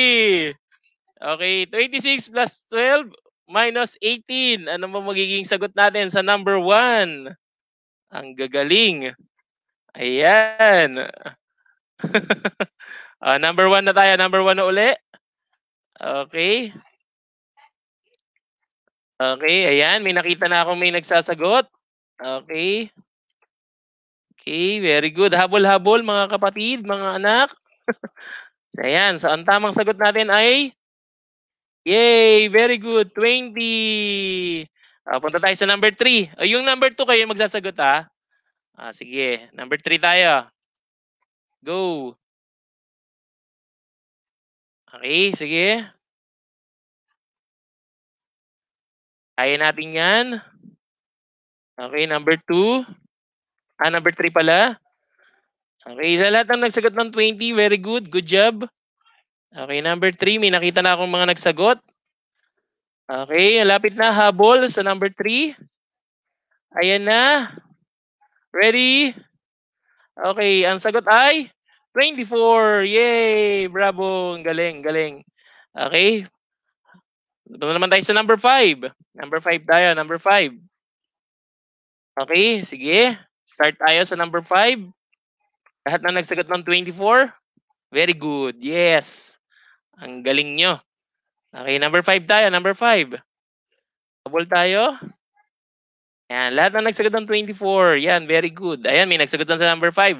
Okay, 26 plus 12 minus 18. Ano ba magiging sagot natin sa number 1? Ang gagaling. Ayan. uh, number 1 na tayo. Number 1 na uli. Okay. Okay, ayan. May nakita na ako may nagsasagot. Okay. Okay, very good. Habol-habol mga kapatid, mga anak. Ayan, so ang tamang sagot natin ay Yay, very good. 20. Uh, ah, punta tayo sa number 3. Uh, ah, yung number 2 kayo magsasagot ha. Ah, sige, number 3 tayo.
Go. Okay, sige. Kaya natin yan. Okay, number 2. Ah, number 3 pala.
Okay, sa lahat ng nagsagot ng 20, very good. Good job. Okay, number 3, may nakita na akong mga nagsagot. Okay, lapit na habol sa number 3. Ayan na. Ready? Okay, ang sagot ay 24. Yay! Bravo! Ang galing, galing. Okay. Doon naman tayo sa number 5. Number 5 tayo, number 5. Okay, sige. Start tayo sa number 5. Lahat na nagsagot ng 24? Very good. Yes. Ang galing nyo. Okay, number 5 tayo. Number 5. Double tayo. Ayan, lahat na nagsagot ng 24. Yan, very good. Ayan, may nagsagot sa number 5.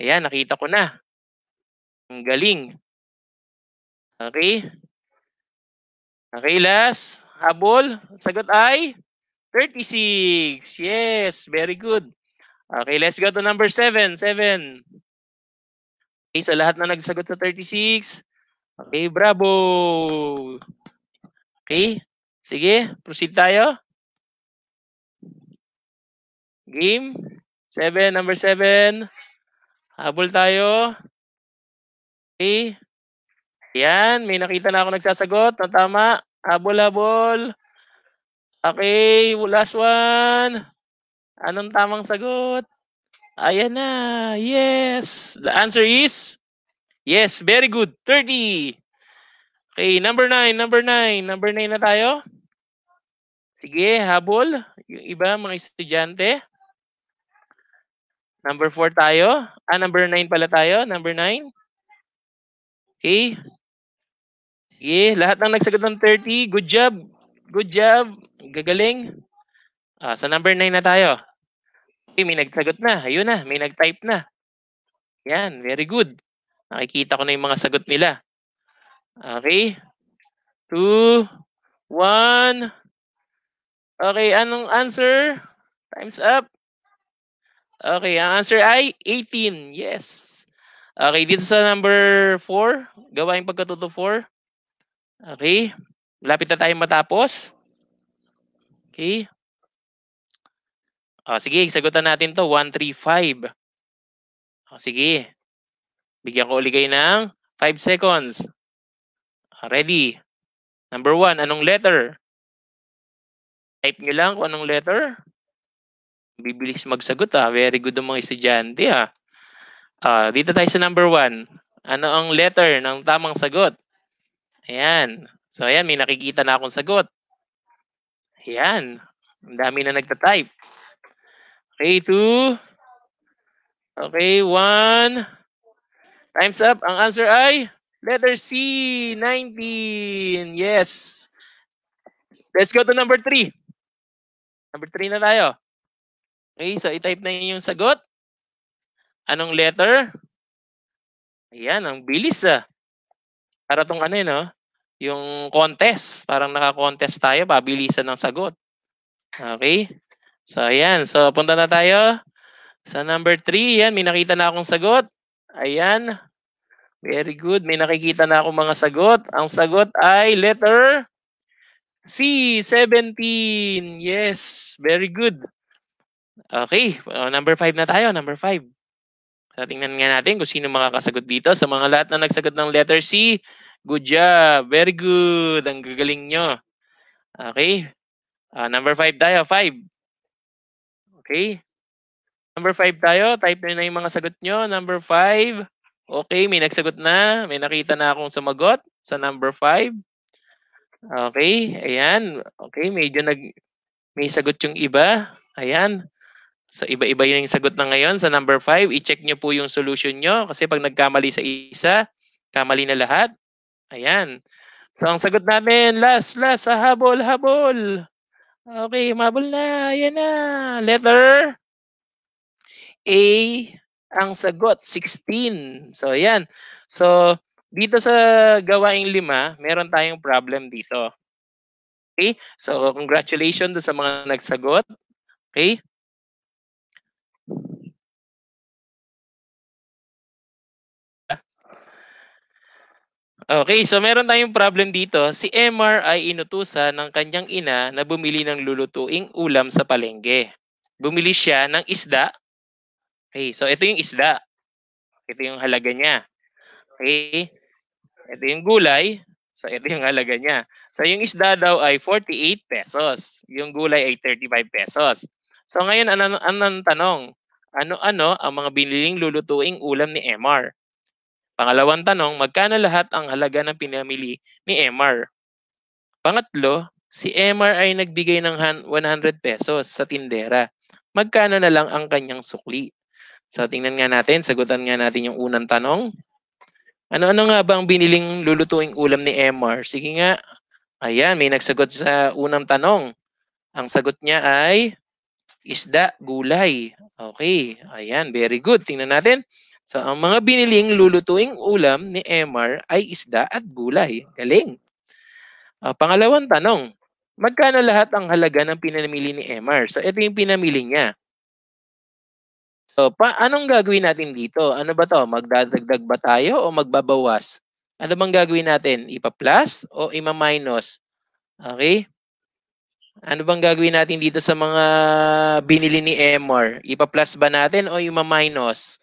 Ayan, nakita ko na. Ang galing. Okay. Okay, last. Habol. Sagot ay?
36. Yes, very good. Okay, let's go to number 7. 7. Okay, so lahat na nagsagot sa 36. Okay, bravo. Okay, sige, proceed tayo. Game. 7, number 7. Habol tayo. Okay. Yan, may nakita na ako nagsasagot. Na tama. Habol, habol. Okay, last one. Anong tamang sagot? Ayan na. Yes. The answer is yes. Very good. 30. Okay, number 9, number 9. Number 9 na tayo. Sige, habol. Yung iba, mga estudyante. Number 4 tayo. Ah, number 9 pala tayo. Number 9. Okay. Sige, lahat ng nagsagot ng 30. Good job. Good job. Gagaling. Ah, sa number 9 na tayo. Okay, may nagsagot na. Ayun na, may nag-type na. Yan, very good. Nakikita ko na yung mga sagot nila. Okay. Two, one. Okay, anong answer? Time's up. Okay, ang answer ay 18. Yes. Okay, dito sa number 4, gawain pagkatuto 4. Okay, lapit na tayong matapos. Okay? Ah, sige, sagutan natin to 135. Ah, sige. Bigyan ko ulit kayo ng 5 seconds. Ah, ready? Number 1, anong letter? Type nyo lang kung anong letter. Bibilis magsagot ah. Very good ang mga estudyante ah. Ah, dito tayo sa number 1. Ano ang letter ng tamang sagot? Ayan. So ayan, may nakikita na akong sagot. Ayan. Ang dami na nagta-type. Okay, two. Okay, one. Time's up. Ang answer ay letter C, 19. Yes. Let's go to number three. Number three na tayo. Okay, so itype na yung sagot. Anong letter? Ayan, ang bilis ah. Para tong ano yun, no? Oh yung contest. Parang naka-contest tayo, pabilisan ng sagot. Okay? So, ayan. So, punta na tayo sa number 3. Ayan, may nakita na akong sagot. Ayan. Very good. May nakikita na akong mga sagot. Ang sagot ay letter C, 17. Yes, very good. Okay, uh, number 5 na tayo, number 5. So, tingnan nga natin kung sino makakasagot dito. Sa mga lahat na nagsagot ng letter C, Good job. Very good. Ang gagaling nyo. Okay. Uh, number 5 tayo. 5. Okay. Number 5 tayo. Type na, na yung mga sagot nyo. Number 5. Okay. May nagsagot na. May nakita na akong sumagot sa number 5. Okay. Ayan. Okay. Medyo nag... May sagot yung iba. Ayan. So iba-iba yung sagot na ngayon sa number 5. I-check nyo po yung solution nyo kasi pag nagkamali sa isa, kamali na lahat. Ayan. So, ang sagot namin, last, last, ah, habol, habol. Okay, mabol na. Ayan na. Letter A ang sagot, 16. So, ayan. So, dito sa gawain lima, meron
tayong problem dito. Okay? So, congratulations sa mga nagsagot. Okay? Okay, so meron tayong problem
dito. Si MR ay inutusan ng kanyang ina na bumili ng lulutuing ulam sa palengke. Bumili siya ng isda. Okay, so ito yung isda. Ito yung halaga niya. Okay? Ito yung gulay. So, ito yung halaga niya. So, yung isda daw ay 48 pesos. Yung gulay ay 35 pesos. So, ngayon, anong, anong tanong? Ano-ano ang mga biniling lulutuing ulam ni MR? Pangalawang tanong, magkano lahat ang halaga ng pinamili ni MR? Pangatlo, si MR ay nagbigay ng 100 pesos sa tindera. Magkano na lang ang kanyang sukli? So tingnan nga natin, sagutan nga natin yung unang tanong. Ano-ano nga ba ang biniling lulutuing ulam ni MR? Sige nga, ayan, may nagsagot sa unang tanong. Ang sagot niya ay isda, gulay. Okay, ayan, very good. Tingnan natin. So, ang mga biniling lulutuing ulam ni Emar ay isda at gulay. Galing. Uh, pangalawang tanong, magkano lahat ang halaga ng pinamili ni Emar? So, ito yung pinamili niya. So, pa, anong gagawin natin dito? Ano ba to? Magdadagdag ba tayo o magbabawas? Ano bang gagawin natin? Ipa-plus o ima-minus? Okay? Ano bang gagawin natin dito sa mga binili ni Emor? Ipa-plus ba natin o ima-minus?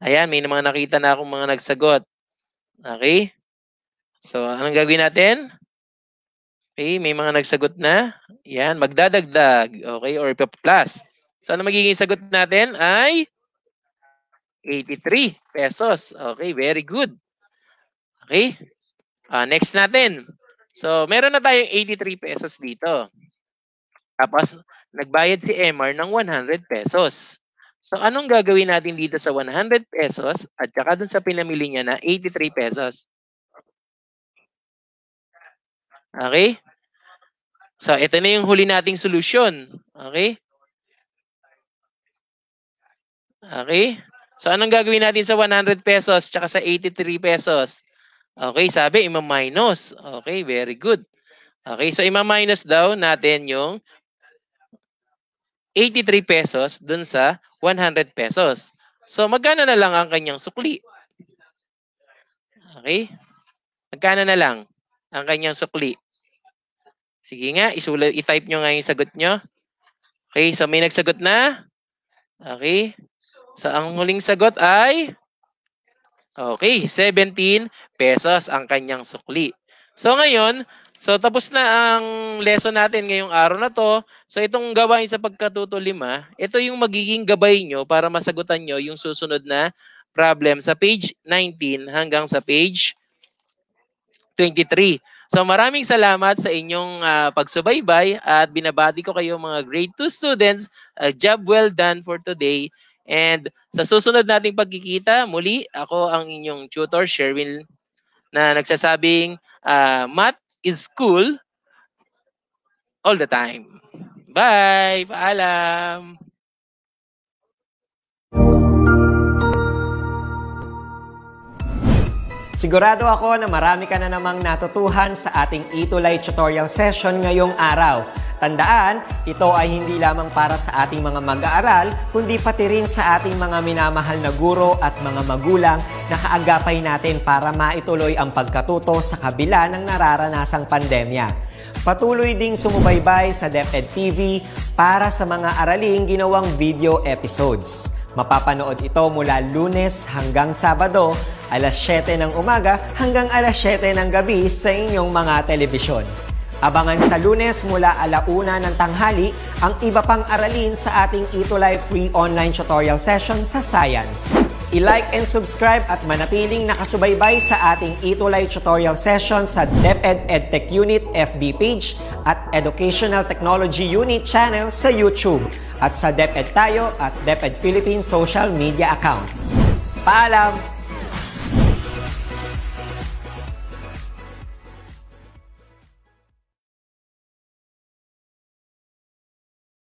Ayan, may mga nakita na akong mga nagsagot. Okay? So, anong gagawin natin? Okay, may mga nagsagot na. Ayan, magdadagdag. Okay, or plus. So, ano magiging sagot natin ay 83 pesos. Okay, very good. Okay? Uh, next natin. So, meron na tayong 83 pesos dito. Tapos, nagbayad si MR ng 100 pesos. So anong gagawin natin dito sa 100 pesos at saka dun sa pinamili niya na 83 pesos? Okay? So ito na yung huli nating solution. Okay? Okay? So anong gagawin natin sa 100 pesos tsaka sa 83 pesos? Okay, sabi ima-minus. Okay, very good. Okay, so ima-minus daw natin yung 83 pesos dun sa 100 pesos. So magkano na lang ang kanyang sukli? Okay? Magkano na lang ang kanyang sukli? Sige nga, isulat, i-type nyo nga yung sagot nyo. Okay, so may nagsagot na. Okay. So ang huling sagot ay Okay, 17 pesos ang kanyang sukli. So ngayon, So tapos na ang lesson natin ngayong araw na to. So itong gawain sa pagkatuto lima, ito yung magiging gabay nyo para masagutan nyo yung susunod na problem sa page 19 hanggang sa page 23. So maraming salamat sa inyong uh, pagsubaybay at binabati ko kayo mga grade 2 students. Uh, job well done for today. And sa susunod nating pagkikita, muli ako ang inyong tutor Sherwin na nagsasabing uh, ah, math is cool all the time. Bye!
Paalam! Sigurado ako na marami ka na namang natutuhan sa ating Itulay tutorial session ngayong araw. Tandaan, ito ay hindi lamang para sa ating mga mag-aaral, kundi pati rin sa ating mga minamahal na guro at mga magulang na kaagapay natin para maituloy ang pagkatuto sa kabila ng nararanasang pandemya. Patuloy ding sumubaybay sa DepEd TV para sa mga araling ginawang video episodes. Mapapanood ito mula lunes hanggang Sabado, alas 7 ng umaga hanggang alas 7 ng gabi sa inyong mga telebisyon. Abangan sa lunes mula alauna ng tanghali ang iba pang aralin sa ating Itulay free online tutorial session sa Science. I-like and subscribe at manatiling nakasubaybay sa ating Itulay tutorial session sa DepEd EdTech Unit FB page at Educational Technology Unit channel sa YouTube at sa DepEd Tayo at DepEd Philippines social media accounts. Paalam!